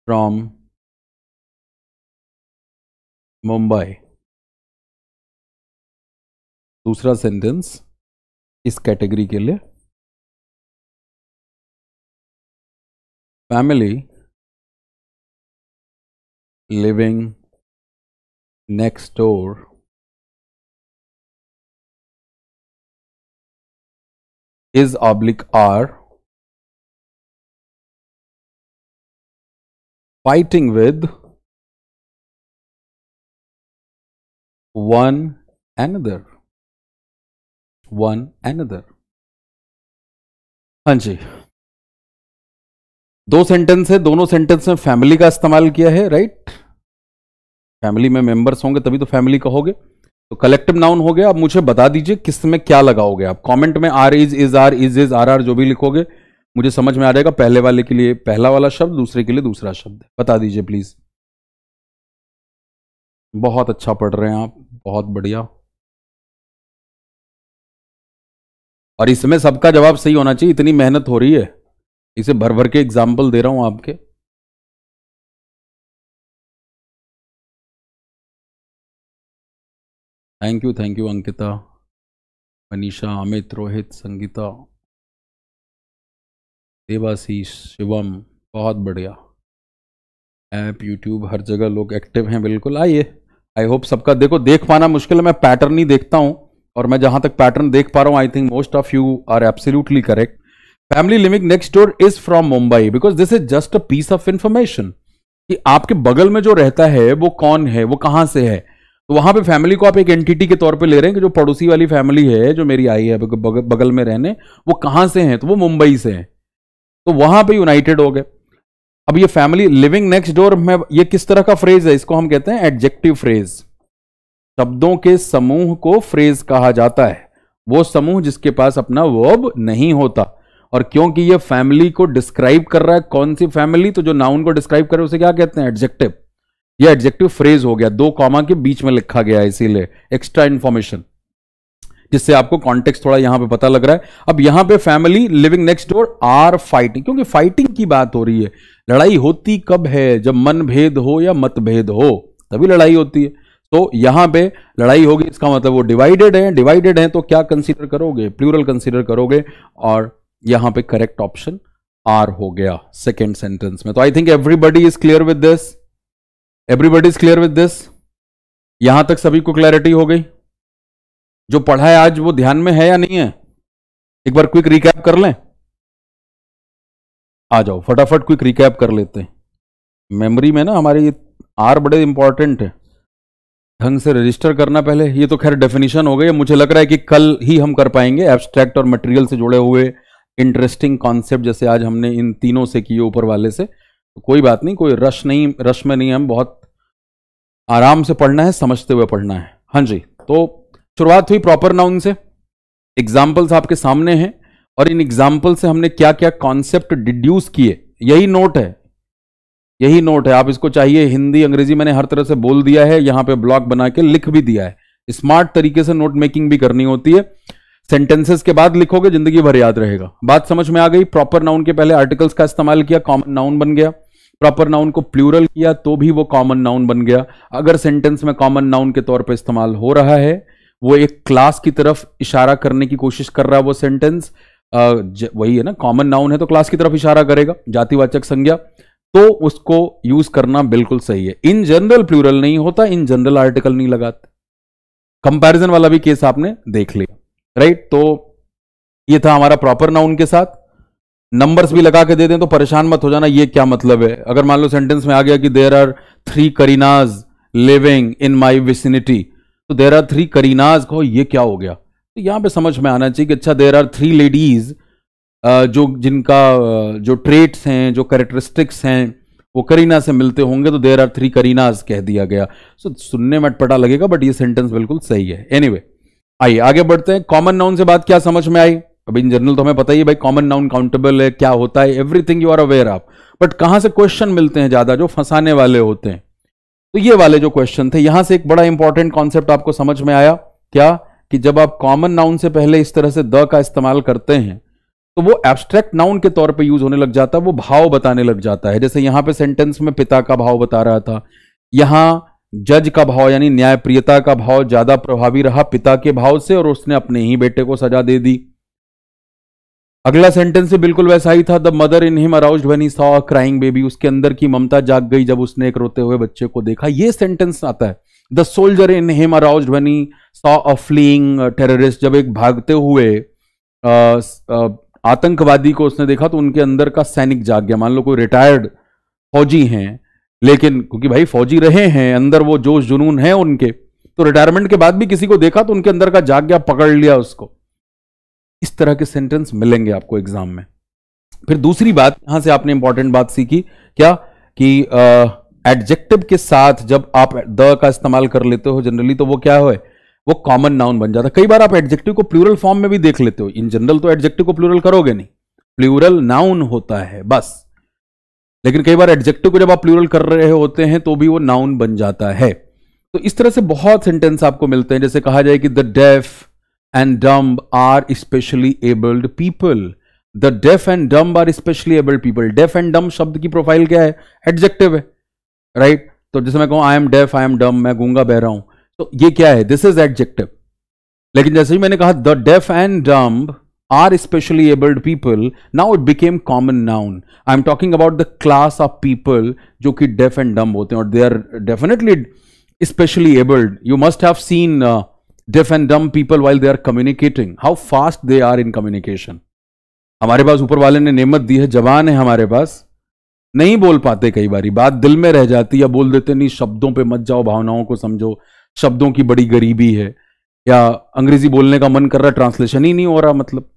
from mumbai दूसरा सेंटेंस इस कैटेगरी के लिए family living next door is oblique R fighting with one another one another हाँ जी दो सेंटेंस है दोनों सेंटेंस में फैमिली का इस्तेमाल किया है राइट फैमिली में मेंबर्स होंगे तभी तो फैमिली कहोगे तो कलेक्टिव नाउन हो गया अब मुझे बता दीजिए किस में क्या लगाओगे आप कमेंट में are is is are is is are are जो भी लिखोगे मुझे समझ में आ जाएगा पहले वाले के लिए पहला वाला शब्द दूसरे के लिए दूसरा शब्द बता दीजिए प्लीज बहुत अच्छा पढ़ रहे हैं आप बहुत बढ़िया और इसमें सबका जवाब सही होना चाहिए इतनी मेहनत हो रही है इसे भर भर के एग्जाम्पल दे रहा हूं आपके thank you thank you Ankita Manisha Amit Rohit Sangeeta Devashish Shivam बहुत बढ़िया ऐप यूट्यूब हर जगह लोग एक्टिव हैं बिल्कुल आइए आई होप सबका देखो देख पाना मुश्किल है मैं पैटर्न ही देखता हूँ और मैं जहाँ तक पैटर्न देख पा रहा हूँ I think most of you are absolutely correct family living next door is from Mumbai because this is just a piece of information कि आपके बगल में जो रहता है वो कौन है वो कहां से है तो वहां पे फैमिली को आप एक एंटिटी के तौर पे ले रहे हैं कि जो पड़ोसी वाली फैमिली है जो मेरी आई है बगल में रहने वो कहां से हैं तो वो मुंबई से हैं तो वहां पे यूनाइटेड हो गए अब ये फैमिली लिविंग नेक्स्ट डोर में ये किस तरह का फ्रेज है इसको हम कहते हैं एडजेक्टिव फ्रेज शब्दों के समूह को फ्रेज कहा जाता है वो समूह जिसके पास अपना वर्ब नहीं होता और क्योंकि ये फैमिली को डिस्क्राइब कर रहा है कौन सी फैमिली तो जो नाउन को डिस्क्राइब कर रहा है उसे क्या कहते हैं एडजेक्टिव ये एडजेक्टिव फ्रेज हो गया दो कॉमा के बीच में लिखा गया है इसीलिए एक्स्ट्रा इन्फॉर्मेशन जिससे आपको कॉन्टेक्स्ट थोड़ा यहां पे पता लग रहा है अब यहां पे family living next door are fighting क्योंकि फाइटिंग की बात हो रही है लड़ाई होती कब है जब मन भेद हो या मतभेद हो तभी लड़ाई होती है तो यहां पे लड़ाई होगी इसका मतलब वो डिवाइडेड है डिवाइडेड है तो क्या कंसीडर करोगे प्लूरल कंसीडर करोगे और यहां पे करेक्ट ऑप्शन आर हो गया सेकेंड सेंटेंस में तो I think everybody is clear with this everybody is clear with this यहां तक सभी को क्लैरिटी हो गई जो पढ़ा है आज वो ध्यान में है या नहीं है एक बार क्विक रिकैप कर लें आ जाओ फटाफट क्विक रिकैप कर लेते हैं मेमोरी में ना हमारे आर बड़े इंपॉर्टेंट है ढंग से रजिस्टर करना पहले ये तो खैर डेफिनेशन हो गई मुझे लग रहा है कि कल ही हम कर पाएंगे एब्स्ट्रैक्ट और मटेरियल से जुड़े हुए इंटरेस्टिंग कॉन्सेप्ट जैसे आज हमने इन तीनों से किए ऊपर वाले से तो कोई बात नहीं कोई रश नहीं रश में नहीं हम बहुत आराम से पढ़ना है समझते हुए पढ़ना है हाँ जी तो शुरुआत हुई प्रॉपर नाउन से एग्जाम्पल्स आपके सामने हैं और इन एग्जाम्पल से हमने क्या क्या कॉन्सेप्ट डिड्यूस किए यही नोट है यही नोट है आप इसको चाहिए हिंदी अंग्रेजी मैंने हर तरह से बोल दिया है यहां पे ब्लॉग बना के लिख भी दिया है स्मार्ट तरीके से नोट मेकिंग भी करनी होती है सेंटेंसेस के बाद लिखोगे जिंदगी भर याद रहेगा बात समझ में आ गई प्रॉपर नाउन के पहले आर्टिकल्स का इस्तेमाल किया कॉमन नाउन बन गया प्रॉपर नाउन को प्लूरल किया तो भी वो कॉमन नाउन बन गया अगर सेंटेंस में कॉमन नाउन के तौर पर इस्तेमाल हो रहा है वो एक क्लास की तरफ इशारा करने की कोशिश कर रहा है वो सेंटेंस वही है ना कॉमन नाउन है तो क्लास की तरफ इशारा करेगा जातिवाचक संज्ञा तो उसको यूज करना बिल्कुल सही है इन जनरल प्लूरल नहीं होता इन जनरल आर्टिकल नहीं लगाते कंपैरिजन वाला भी केस आपने देख लिया राइट तो ये था हमारा प्रॉपर नाउन के साथ नंबर्स भी लगा के दे दें तो परेशान मत हो जाना ये क्या मतलब है अगर मान लो सेंटेंस में आ गया कि there are three Kareenas living in my vicinity तो देर आर थ्री करीनाज को ये क्या हो गया तो यहां पे समझ में आना चाहिए कि अच्छा देर आर थ्री लेडीज जो जिनका जो ट्रेट्स हैं जो करेक्टरिस्टिक्स हैं वो करीना से मिलते होंगे तो देर आर थ्री करीनाज कह दिया गया सो so, सुनने में अटपटा लगेगा बट ये सेंटेंस बिल्कुल सही है एनी anyway, आइए आगे बढ़ते हैं कॉमन नाउन से बात क्या समझ में आई अब इन जनरल तो हमें पता ही भाई कॉमन नाउन काउंटेबल है क्या होता है everything you are aware of but कहां से क्वेश्चन मिलते हैं ज्यादा जो फंसाने वाले होते हैं तो ये वाले जो क्वेश्चन थे यहां से एक बड़ा इंपॉर्टेंट कॉन्सेप्ट आपको समझ में आया क्या कि जब आप कॉमन नाउन से पहले इस तरह से द का इस्तेमाल करते हैं तो वो एब्स्ट्रैक्ट नाउन के तौर पे यूज होने लग जाता है वो भाव बताने लग जाता है जैसे यहां पे सेंटेंस में पिता का भाव बता रहा था यहां जज का भाव यानी न्यायप्रियता का भाव ज्यादा प्रभावी रहा पिता के भाव से और उसने अपने ही बेटे को सजा दे दी अगला सेंटेंस बिल्कुल वैसा ही था the mother in him arouse when he saw crying baby उसके अंदर की ममता जाग गई जब उसने एक रोते हुए बच्चे को देखा यह सेंटेंस आता है the soldier in him arouse when he saw a fleeing terrorist जब एक भागते हुए uh, uh, आतंकवादी को उसने देखा तो उनके अंदर का सैनिक जाग गया मान लो कोई रिटायर्ड फौजी हैं लेकिन क्योंकि भाई फौजी रहे हैं अंदर वो जोश जुनून है उनके तो रिटायरमेंट के बाद भी किसी को देखा तो उनके अंदर का जाग गया पकड़ लिया उसको इस तरह के सेंटेंस मिलेंगे आपको एग्जाम में फिर दूसरी बात यहां से आपने इंपॉर्टेंट बात सीखी क्या कि एडजेक्टिव के साथ जब आप द का इस्तेमाल कर लेते हो जनरली तो वो क्या है वो कॉमन नाउन बन जाता है कई बार आप एडजेक्टिव को प्लूरल फॉर्म में भी देख लेते हो इन जनरल तो एडजेक्टिव को प्लूरल करोगे नहीं प्लूरल नाउन होता है बस लेकिन कई बार एडजेक्टिव को जब आप प्लूरल कर रहे होते हैं तो भी वो नाउन बन जाता है तो इस तरह से बहुत सेंटेंस आपको मिलते हैं जैसे कहा जाए कि the deaf and dumb are specially abled people the deaf and dumb are specially abled people deaf and dumb शब्द की प्रोफाइल क्या है एडजेक्टिव है राइट right? तो जैसे मैं कहूं I am deaf I am dumb मैं गूंगा बह रहा हूं तो ये क्या है दिस इज एडजेक्टिव लेकिन जैसे ही मैंने कहा the deaf and dumb are especially abled people now it became common noun i am talking about the class of people jo ki deaf and dumb hote hain or they are definitely especially abled you must have seen uh, deaf and dumb people while they are communicating how fast they are in communication हमारे पास ऊपर वाले ने नेमत दी है जबान है हमारे पास नहीं बोल पाते कई बार बात दिल में रह जाती या बोल देते नहीं शब्दों पे मत जाओ भावनाओं को समझो शब्दों की बड़ी गरीबी है या अंग्रेजी बोलने का मन कर रहा ट्रांसलेशन ही नहीं हो रहा मतलब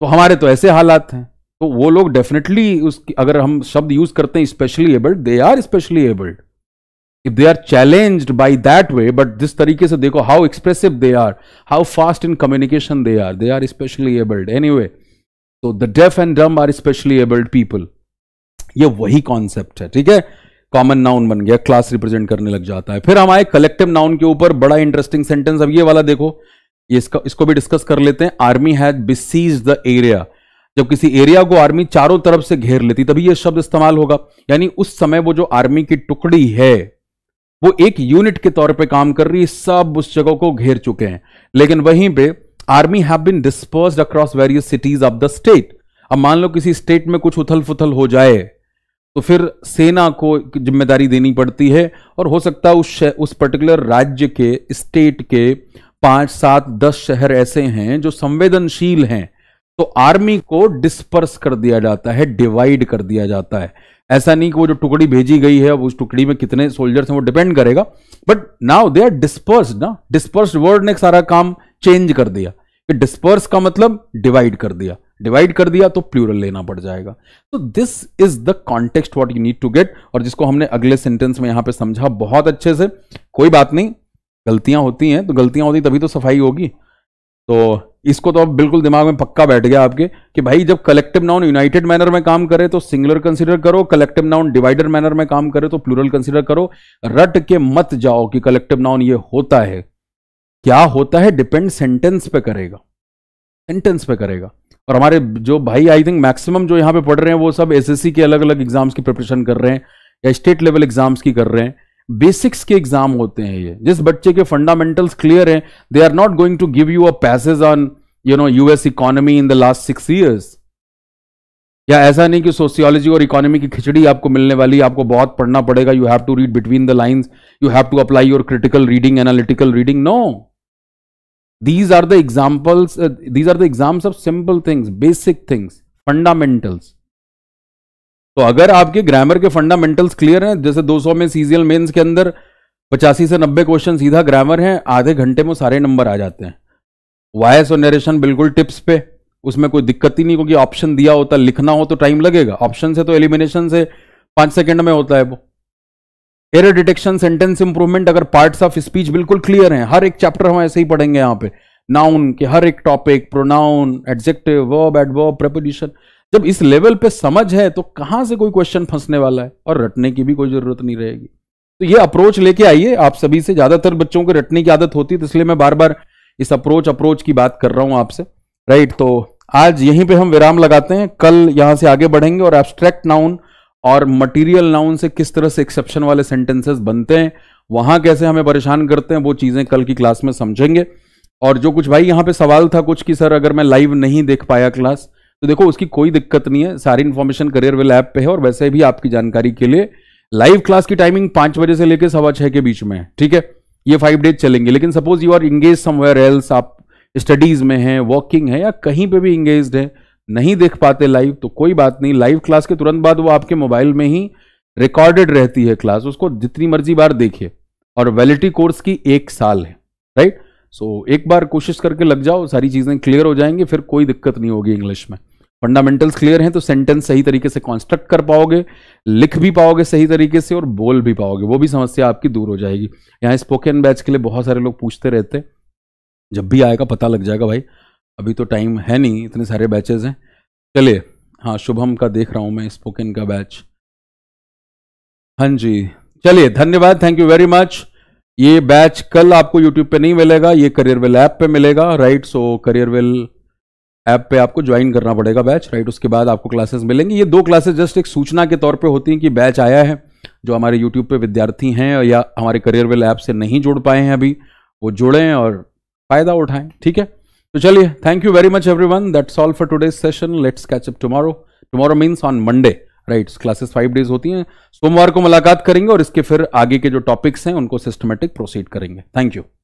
तो हमारे तो ऐसे हालात हैं तो वो लोग डेफिनेटली उसकी अगर हम शब्द यूज करते हैं specially abled they are specially abled if they are challenged by that way but जिस तरीके से देखो how expressive they are how fast in communication they are they are specially abled anyway तो the deaf and dumb are specially abled people ये वही concept है ठीक है कॉमन नाउन बन गया क्लास रिप्रेजेंट करने लग जाता है फिर हमारे कलेक्टिव नाउन के ऊपर बड़ा इंटरेस्टिंग सेंटेंस अब ये वाला देखो ये इसका इसको भी डिस्कस कर लेते हैं army has besiege the area जब किसी एरिया को आर्मी चारों तरफ से घेर लेती तभी यह शब्द इस्तेमाल होगा यानी उस समय वो जो आर्मी की टुकड़ी है वो एक यूनिट के तौर पे काम कर रही है सब उस जगह को घेर चुके हैं लेकिन वहीं पे army have been disperse across various cities of the state अब मान लो किसी स्टेट में कुछ उथल फुथल हो जाए तो फिर सेना को जिम्मेदारी देनी पड़ती है और हो सकता है उस उस पर्टिकुलर राज्य के स्टेट के पांच सात दस शहर ऐसे हैं जो संवेदनशील हैं तो आर्मी को डिस्पर्स कर दिया जाता है डिवाइड कर दिया जाता है ऐसा नहीं कि वो जो टुकड़ी भेजी गई है अब उस टुकड़ी में कितने सोल्जर्स हैं वो डिपेंड करेगा but now they are disperse ना डिस्पर्स वर्ड ने सारा काम चेंज कर दिया कि डिस्पर्स का मतलब डिवाइड कर दिया डिवाइड कर दिया तो प्लूरल लेना पड़ जाएगा तो this is the context what you need to get और जिसको हमने अगले सेंटेंस में यहां पे समझा बहुत अच्छे से कोई बात नहीं गलतियां होती हैं तो गलतियां होती तभी तो सफाई होगी तो इसको तो अब बिल्कुल दिमाग में पक्का बैठ गया आपके कि भाई जब कलेक्टिव नाउन यूनाइटेड मैनर में काम करे तो सिंगुलर कंसीडर करो कलेक्टिव नाउन डिवाइडर मैनर में काम करे तो प्लूरल कंसीडर करो रट के मत जाओ कि कलेक्टिव नाउन ये होता है क्या होता है डिपेंड सेंटेंस पे करेगा सेंटेंस पे करेगा और हमारे जो भाई आई थिंक मैक्सिमम जो यहाँ पे पढ़ रहे हैं वो सब एसएससी के अलग अलग एग्जाम्स की प्रिपरेशन कर रहे हैं या स्टेट लेवल एग्जाम्स की कर रहे हैं बेसिक्स के एग्जाम होते हैं ये जिस बच्चे के फंडामेंटल्स क्लियर हैं they are not going to give you a passage on you know US economy in the last six years या ऐसा नहीं कि सोशियोलॉजी और इकोनॉमी की खिचड़ी आपको मिलने वाली आपको बहुत पढ़ना पड़ेगा you have to read between the lines you have to apply your critical reading analytical reading no these are the examples these are the exams of simple things basic things fundamentals तो अगर आपके grammar के fundamentals clear हैं जैसे 200 में CGL mains के अंदर 85 से नब्बे क्वेश्चन सीधा ग्रामर हैं आधे घंटे में सारे नंबर आ जाते हैं वायस और नरेशन बिल्कुल टिप्स पे उसमें कोई दिक्कत ही नहीं क्योंकि ऑप्शन दिया होता लिखना हो तो टाइम लगेगा ऑप्शन से तो एलिमिनेशन से पांच सेकेंड में होता है वो एयर डिटेक्शन सेंटेंस इंप्रूवमेंट अगर पार्ट्स ऑफ स्पीच बिल्कुल क्लियर हैं हर एक चैप्टर हम ऐसे ही पढ़ेंगे यहाँ पे नाउन के हर एक topic pronoun adjective verb adverb preposition जब इस लेवल पे समझ है तो कहां से कोई क्वेश्चन फंसने वाला है और रटने की भी कोई ज़रूरत नहीं रहेगी तो ये अप्रोच लेके आइए आप सभी से ज़्यादातर बच्चों को रटने की आदत होती है तो इसलिए मैं बार बार इस अप्रोच अप्रोच की बात कर रहा हूं आपसे राइट तो आज यहीं पे हम विराम लगाते हैं कल यहां से आगे बढ़ेंगे और एब्स्ट्रैक्ट नाउन और मटेरियल नाउन से किस तरह से एक्सेप्शन वाले सेंटेंसेस बनते हैं वहां कैसे हमें परेशान करते हैं वो चीज़ें कल की क्लास में समझेंगे और जो कुछ भाई यहाँ पे सवाल था कुछ कि सर अगर मैं लाइव नहीं देख पाया क्लास तो देखो उसकी कोई दिक्कत नहीं है सारी इन्फॉर्मेशन करियर वेल ऐप पे है और वैसे भी आपकी जानकारी के लिए लाइव क्लास की टाइमिंग पांच बजे से लेकर सवा छह के बीच में है ठीक है ये फाइव डेज चलेंगे लेकिन suppose you are engage somewhere else आप स्टडीज में हैं वॉकिंग है या कहीं पे भी इंगेज है नहीं देख पाते लाइव तो कोई बात नहीं लाइव क्लास के तुरंत बाद वो आपके मोबाइल में ही रिकॉर्डेड रहती है क्लास उसको जितनी मर्जी बार देखिए और वैलिडिटी कोर्स की एक साल है राइट सो so, एक बार कोशिश करके लग जाओ सारी चीज़ें क्लियर हो जाएंगी फिर कोई दिक्कत नहीं होगी इंग्लिश में फंडामेंटल्स क्लियर हैं तो सेंटेंस सही तरीके से कॉन्स्ट्रक्ट कर पाओगे लिख भी पाओगे सही तरीके से और बोल भी पाओगे वो भी समस्या आपकी दूर हो जाएगी यहाँ स्पोकन बैच के लिए बहुत सारे लोग पूछते रहते हैं जब भी आएगा पता लग जाएगा भाई अभी तो टाइम है नहीं इतने सारे बैचेज हैं चलिए हाँ शुभम का देख रहा हूँ मैं स्पोकन का बैच हाँ जी चलिए धन्यवाद थैंक यू वेरी मच ये बैच कल आपको यूट्यूब पे नहीं मिलेगा ये करियर वेल ऐप पे मिलेगा right so career well app पे आपको ज्वाइन करना पड़ेगा बैच राइट उसके बाद आपको क्लासेस मिलेंगी ये दो क्लासेस जस्ट एक सूचना के तौर पे होती हैं कि बैच आया है जो हमारे यूट्यूब पे विद्यार्थी हैं या हमारे करियर वेल ऐप से नहीं जुड़ पाए हैं अभी वो जुड़ें और फ़ायदा उठाएं ठीक है तो चलिए thank you very much everyone that solve for today session let's catch up tomorrow tomorrow means on Monday right classes five days होती हैं सोमवार को मुलाकात करेंगे और इसके फिर आगे के जो टॉपिक्स हैं उनको सिस्टमेटिक प्रोसीड करेंगे थैंक यू